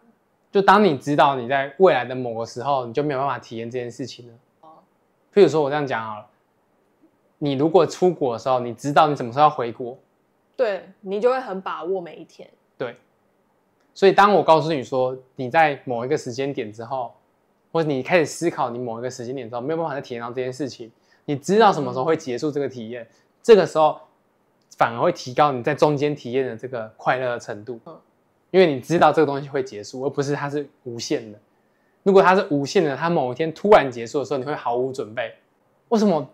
A: 就当你知道你在未来的某个时候你就没有办法体验这件事情了哦，譬如说我这样讲好了，你如果出国的时候，你知道你什么时候要回国。
B: 对你就会很把握每一天。
A: 对，所以当我告诉你说你在某一个时间点之后，或者你开始思考你某一个时间点之后没有办法再体验到这件事情，你知道什么时候会结束这个体验，这个时候反而会提高你在中间体验的这个快乐的程度，因为你知道这个东西会结束，而不是它是无限的。如果它是无限的，它某一天突然结束的时候，你会毫无准备。为什么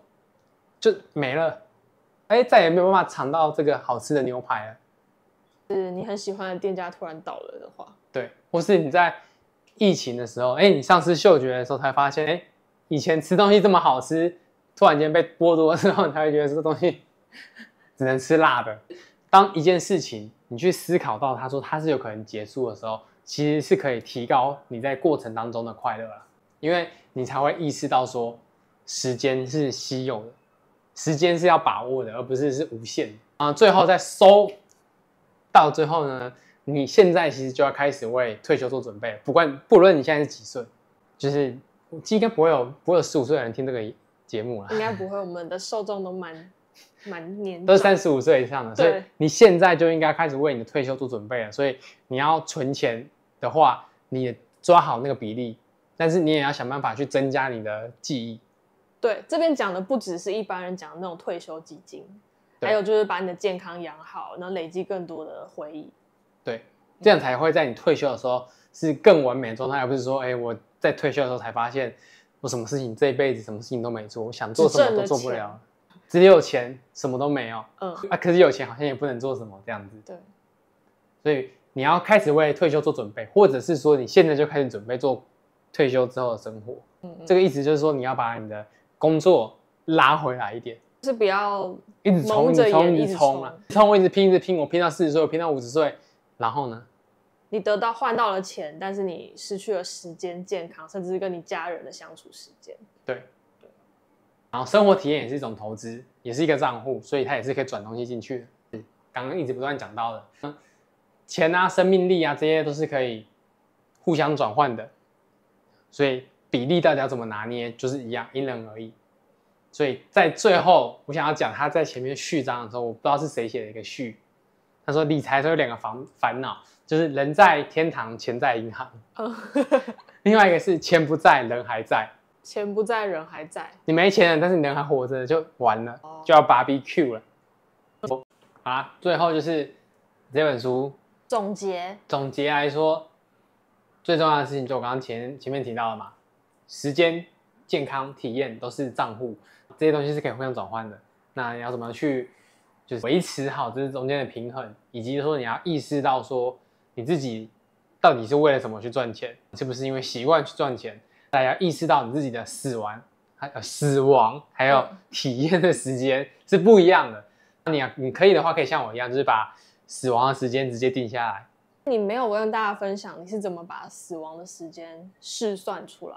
A: 就没了？哎，再也没有办法尝到这个好吃的牛排了。
B: 是你很喜欢的店家突然倒了的话，
A: 对，或是你在疫情的时候，哎，你丧失嗅觉的时候，才发现，哎，以前吃东西这么好吃，突然间被剥夺之后，才会觉得这个东西只能吃辣的。当一件事情你去思考到他说他是有可能结束的时候，其实是可以提高你在过程当中的快乐了，因为你才会意识到说时间是稀有的。时间是要把握的，而不是是无限啊。最后再收，到最后呢，你现在其实就要开始为退休做准备了。不管不论你现在是几岁，就是应该不会有不会有十五岁的人听这个节目了，
B: 应该不会，我们的受众都蛮蛮年，都是三十
A: 五岁以上的。所以你现在就应该开始为你的退休做准备了。所以你要存钱的话，你抓好那个比例，但是你也要想办法去增加你的记忆。
B: 对这边讲的不只是一般人讲的那种退休基金，还有就是把你的健康养好，然后累积更多的回忆。
A: 对，这样才会在你退休的时候是更完美的状态，而不是说，哎，我在退休的时候才发现我什么事情这一辈子什么事情都没做，想做什么都做不了，只有钱，什么都没有。嗯，啊，可是有钱好像也不能做什么这样子。对，所以你要开始为退休做准备，或者是说你现在就开始准备做退休之后的生活。嗯，这个意思就是说你要把你的。工作拉回来一点，
B: 是不要一直冲，冲，一直冲啊！
A: 冲，我一直拼，一直拼，我拼到四十岁，拼到五十岁，然后呢？
B: 你得到换到了钱，但是你失去了时间、健康，甚至是跟你家人的相处时间。
A: 对，对。然后生活体验也是一种投资，也是一个账户，所以它也是可以转东西进去的。刚刚一直不断讲到的，钱啊、生命力啊，这些都是可以互相转换的，所以。比例到底要怎么拿捏，就是一样，因人而异。所以在最后，我想要讲他在前面序章的时候，我不知道是谁写的一个序，他说理财都有两个烦烦恼，就是人在天堂，钱在银行；，另外一个是钱不在，人还在。
B: 钱不在，人还在。
A: 你没钱了，但是你人还活着，就完了，就要 B B Q 了。好，最后就是这本书
B: 总结
A: 总结来说，最重要的事情就我刚刚前前面提到了嘛。时间、健康、体验都是账户，这些东西是可以互相转换的。那你要怎么去，就是维持好这中间的平衡，以及说你要意识到说你自己到底是为了什么去赚钱，是不是因为习惯去赚钱？大家意识到你自己的死亡，还有死亡还有体验的时间是不一样的。你要你可以的话，可以像我一样，就是把死亡的时间直接定下来。
B: 你没有跟大家分享你是怎么把死亡的时间试算出来。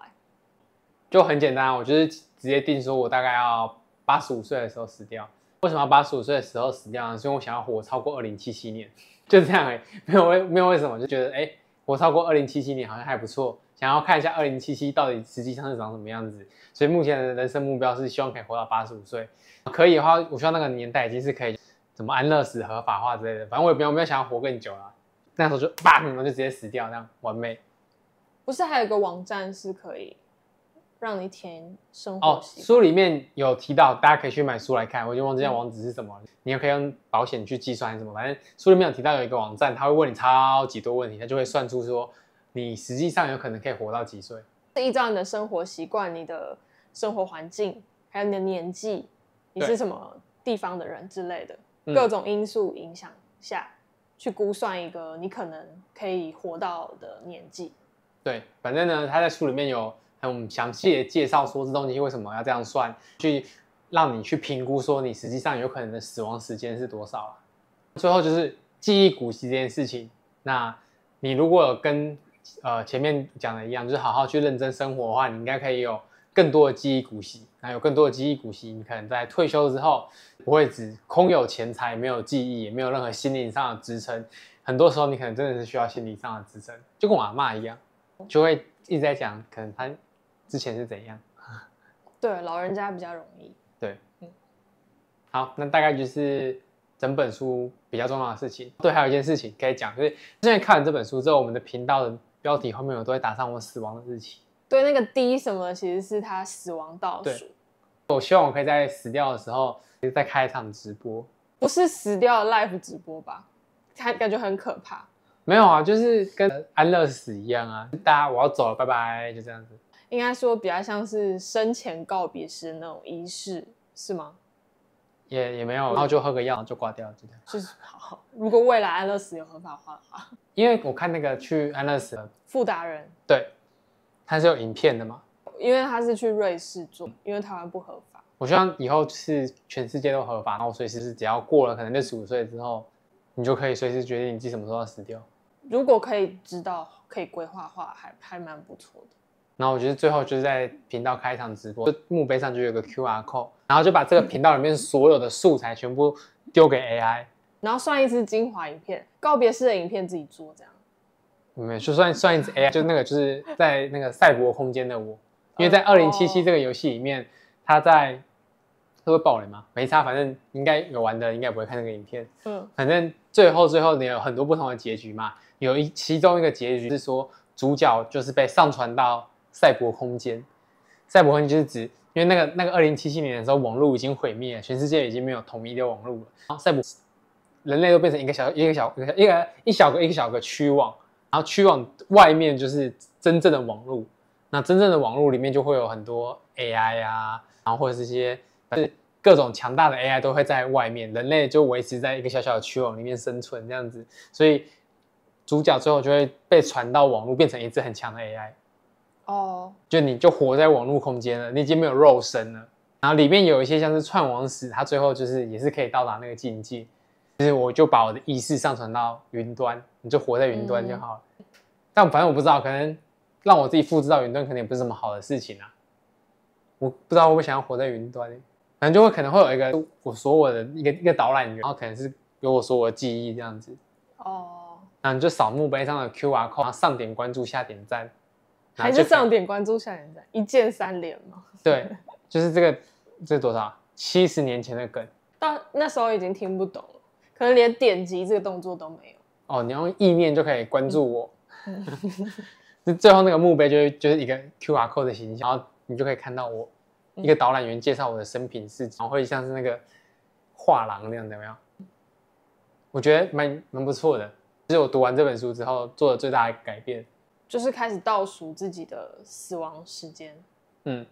A: 就很简单我就是直接定说，我大概要八十五岁的时候死掉。为什么八十五岁的时候死掉呢？是因为我想要活超过二零七七年，就这样哎，没有为没有为什么，就觉得哎，活超过二零七七年好像还不错，想要看一下二零七七到底实际上是长什么样子。所以目前的人生目标是希望可以活到八十五岁，可以的话，我希望那个年代已经是可以怎么安乐死合法化之类的。反正我也没有没有想要活更久了，那时候就砰，我就直接死掉，那样完美。
B: 不是还有个网站是可以？让你填生活
A: 习惯。哦，书里面有提到，大家可以去买书来看。我就忘记那网址是什么。你也可以用保险去计算什么，反正书里面有提到有一个网站，他会问你超级多问题，他就会算出说你实际上有可能可以活到几岁。
B: 依照你的生活习惯、你的生活环境，还有你的年纪，你是什么地方的人之类的，各种因素影响下去估算一个你可能可以活到的年纪。
A: 对，反正呢，他在书里面有。我详细的介绍说这东西为什么要这样算，去让你去评估说你实际上有可能的死亡时间是多少啊？最后就是记忆股息这件事情，那你如果跟呃前面讲的一样，就是好好去认真生活的话，你应该可以有更多的记忆股息，那有更多的记忆股息，你可能在退休之后不会只空有钱财，没有记忆，也没有任何心理上的支撑。很多时候你可能真的是需要心理上的支撑，就跟我阿妈一样，就会一直在讲，可能他。之前是怎样？
B: 对，老人家比较容易。对，嗯，
A: 好，那大概就是整本书比较重要的事情。对，还有一件事情可以讲，就是现在看完这本书之后，我们的频道的标题后面我都会打上我死亡的日
B: 期。对，那个 D 什么，其实是他死亡倒数。
A: 我希望我可以在死掉的时候再开一场直播。
B: 不是死掉的 live 直播吧？感感觉很可怕。
A: 没有啊，就是跟安乐死一样啊。大家，我要走了，拜拜，就这样子。
B: 应该说比较像是生前告别式那种仪式是吗？
A: 也也没有，然后就喝个药就挂掉，
B: 就是。如果未来安乐死有合法化的话，
A: 因为我看那个去安乐死的
B: 富达人，
A: 对，他是有影片的嘛？
B: 因为他是去瑞士做，因为台湾不合法。
A: 我希望以后是全世界都合法，然后随时只要过了可能六十五岁之后，你就可以随时决定你自己什么时候要死掉。
B: 如果可以知道可以规划话，还还蛮不错的。
A: 然后我觉得最后就是在频道开一场直播，就墓碑上就有个 QR code，然后就把这个频道里面所有的素材全部丢给 AI，
B: 然后算一支精华影片，告别式的影片自己做这样。
A: 没有，就算算一支 AI，就那个就是在那个赛博空间的我，因为在二零七七这个游戏里面，他在他会爆雷吗？没差，反正应该有玩的应该不会看那个影片。嗯，反正最后最后你有很多不同的结局嘛，有一其中一个结局是说主角就是被上传到。赛博空间，赛博空间就是指，因为那个那个二零七七年的时候，网络已经毁灭，全世界已经没有统一的网络了。然后赛博人类都变成一个小一个小一个一小个一小个区网，然后区网外面就是真正的网络。那真正的网络里面就会有很多 AI 啊，然后或者是一些是各种强大的 AI 都会在外面，人类就维持在一个小小的区网里面生存这样子。所以主角最后就会被传到网络，变成一只很强的 AI。哦，就你就活在网络空间了，你已经没有肉身了。然后里面有一些像是串网史，它最后就是也是可以到达那个境界。就是我就把我的意识上传到云端，你就活在云端就好了。但反正我不知道，可能让我自己复制到云端，可能也不是什么好的事情啊。我不知道我想要活在云端，反正就会可能会有一个我所有的一个一个导览员，然后可能是有我所有的记忆这样子。
C: 哦，
A: 那你就扫墓碑上的 QR 然后上点关注，下点赞。还是上
B: 点关注、下点赞、一键三连嘛。
A: 对，就是这个，这多少？七十年前的梗，
B: 到那时候已经听不懂了，可能连点击这个动作都没
A: 有。哦，你用意念就可以关注我。那 最后那个墓碑就是就是一个 QR code 的形象，然后你就可以看到我一个导览员介绍我的生平事迹，然后像是那个画廊那样怎么样？我觉得蛮蛮不错的。其实我读完这本书之后，做的最大的改变。
B: 就是开始倒数自己的死亡时间，
A: 嗯，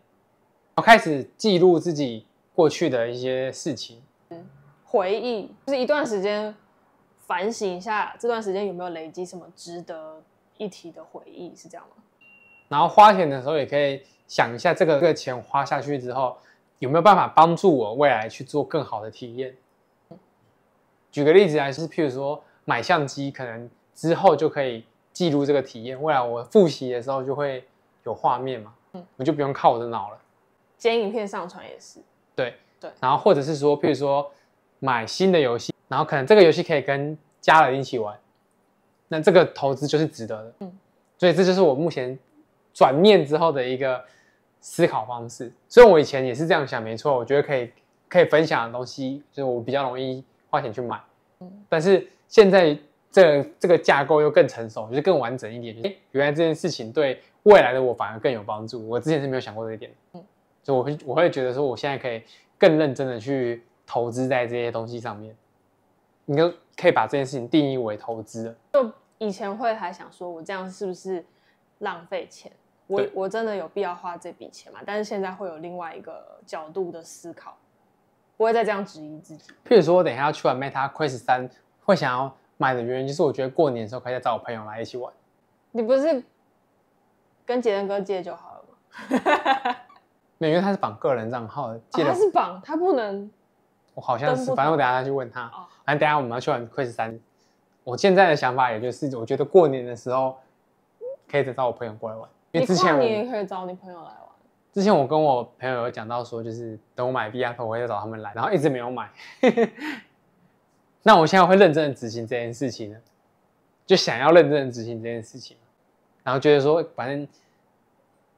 A: 我开始记录自己过去的一些事情，
B: 回忆就是一段时间，反省一下这段时间有没有累积什么值得一提的回忆，是这样吗？
A: 然后花钱的时候也可以想一下，这个这个钱花下去之后有没有办法帮助我未来去做更好的体验。举个例子，还是譬如说买相机，可能之后就可以。记录这个体验，未来我复习的时候就会有画面嘛，嗯，我就不用靠我的脑了。
B: 剪影片上传也是。对对。
A: 然后或者是说，譬如说买新的游戏，然后可能这个游戏可以跟家人一起玩，那这个投资就是值得的。嗯。所以这就是我目前转念之后的一个思考方式。所以，我以前也是这样想，没错，我觉得可以可以分享的东西，就是我比较容易花钱去买。嗯。但是现在。这这个架构又更成熟，就更完整一点。哎，原来这件事情对未来的我反而更有帮助。我之前是没有想过这一点嗯，所以我会我会觉得说，我现在可以更认真的去投资在这些东西上面。你就可以把这件事情定义为投资了。
B: 就以前会还想说我这样是不是浪费钱？我我真的有必要花这笔钱吗？但是现在会有另外一个角度的思考，不会再这样质疑自己。譬
A: 如说，我等一下去完 Meta Quiz 三，会想要。买的原因就是我觉得过年的时候可以再找我朋友来一起玩。
B: 你不是跟杰伦哥借就好了嘛？
A: 因为他是绑个人账号，借他是
B: 绑，他不能。
A: 我好像是，反正我等下再去问他。反正等下我们要去玩 Quest 三。我现在的想法也就是，我觉得过年的时候可以再找我朋友过来玩。之前年
B: 也可以找你朋友来玩。
A: 之前我跟我朋友有讲到说，就是等我买 VIP，我会找他们来，然后一直没有买。那我现在会认真的执行这件事情呢，就想要认真的执行这件事情，然后觉得说反正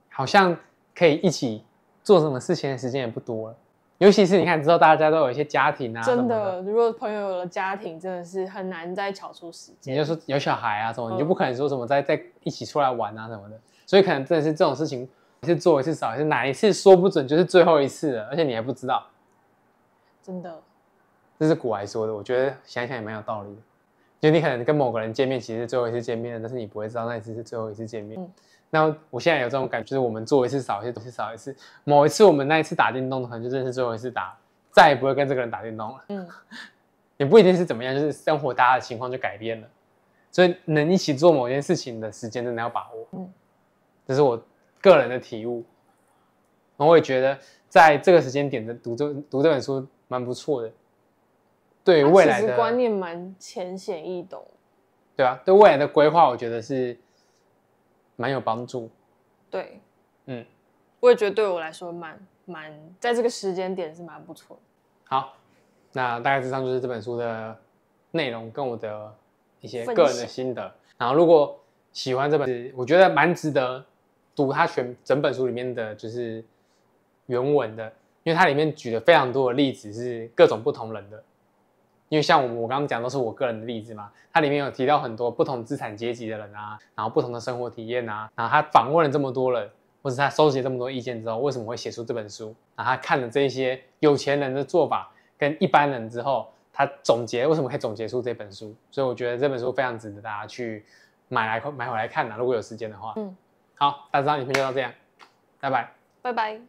A: 好像可以一起做什么事情的时间也不多了，尤其是你看之后大家都有一些家庭啊，真
B: 的，如果朋友有了家庭，真的是很难再巧出时
A: 间。你就说有小孩啊什么，你就不可能说什么在在一起出来玩啊什么的，所以可能真的是这种事情是做一次少，一次，哪一次说不准就是最后一次了，而且你还不知道，真的。这是古来说的，我觉得想想也蛮有道理的。就你可能跟某个人见面，其实是最后一次见面了，但是你不会知道那一次是最后一次见面。嗯。那我现在有这种感觉，就是我们做一次少一次，东西少一次。某一次我们那一次打电动可能就认识最后一次打，再也不会跟这个人打电动了。
C: 嗯。
A: 也不一定是怎么样，就是生活大家的情况就改变了，所以能一起做某件事情的时间真的要把握。嗯。这是我个人的体悟，然后我也觉得在这个时间点的读这读这本书蛮不错的。对未来的观
B: 念蛮浅显易懂，
A: 对啊，对未来的规划，我觉得是蛮有帮助。对，嗯，
B: 我也觉得对我来说蛮蛮，在这个时间点是蛮不错的。
A: 好，那大概之上就是这本书的内容跟我的一些个人的心得。然后如果喜欢这本，我觉得蛮值得读它全整本书里面的，就是原文的，因为它里面举了非常多的例子，是各种不同人的。因为像我我刚刚讲都是我个人的例子嘛，它里面有提到很多不同资产阶级的人啊，然后不同的生活体验啊，然后他访问了这么多人，或者是他收集这么多意见之后，为什么会写出这本书？然后他看了这些有钱人的做法跟一般人之后，他总结为什么以总结出这本书？所以我觉得这本书非常值得大家去买来买回来看呢。如果有时间的话，嗯，好，那这期影片就到这样，拜拜，
B: 拜拜。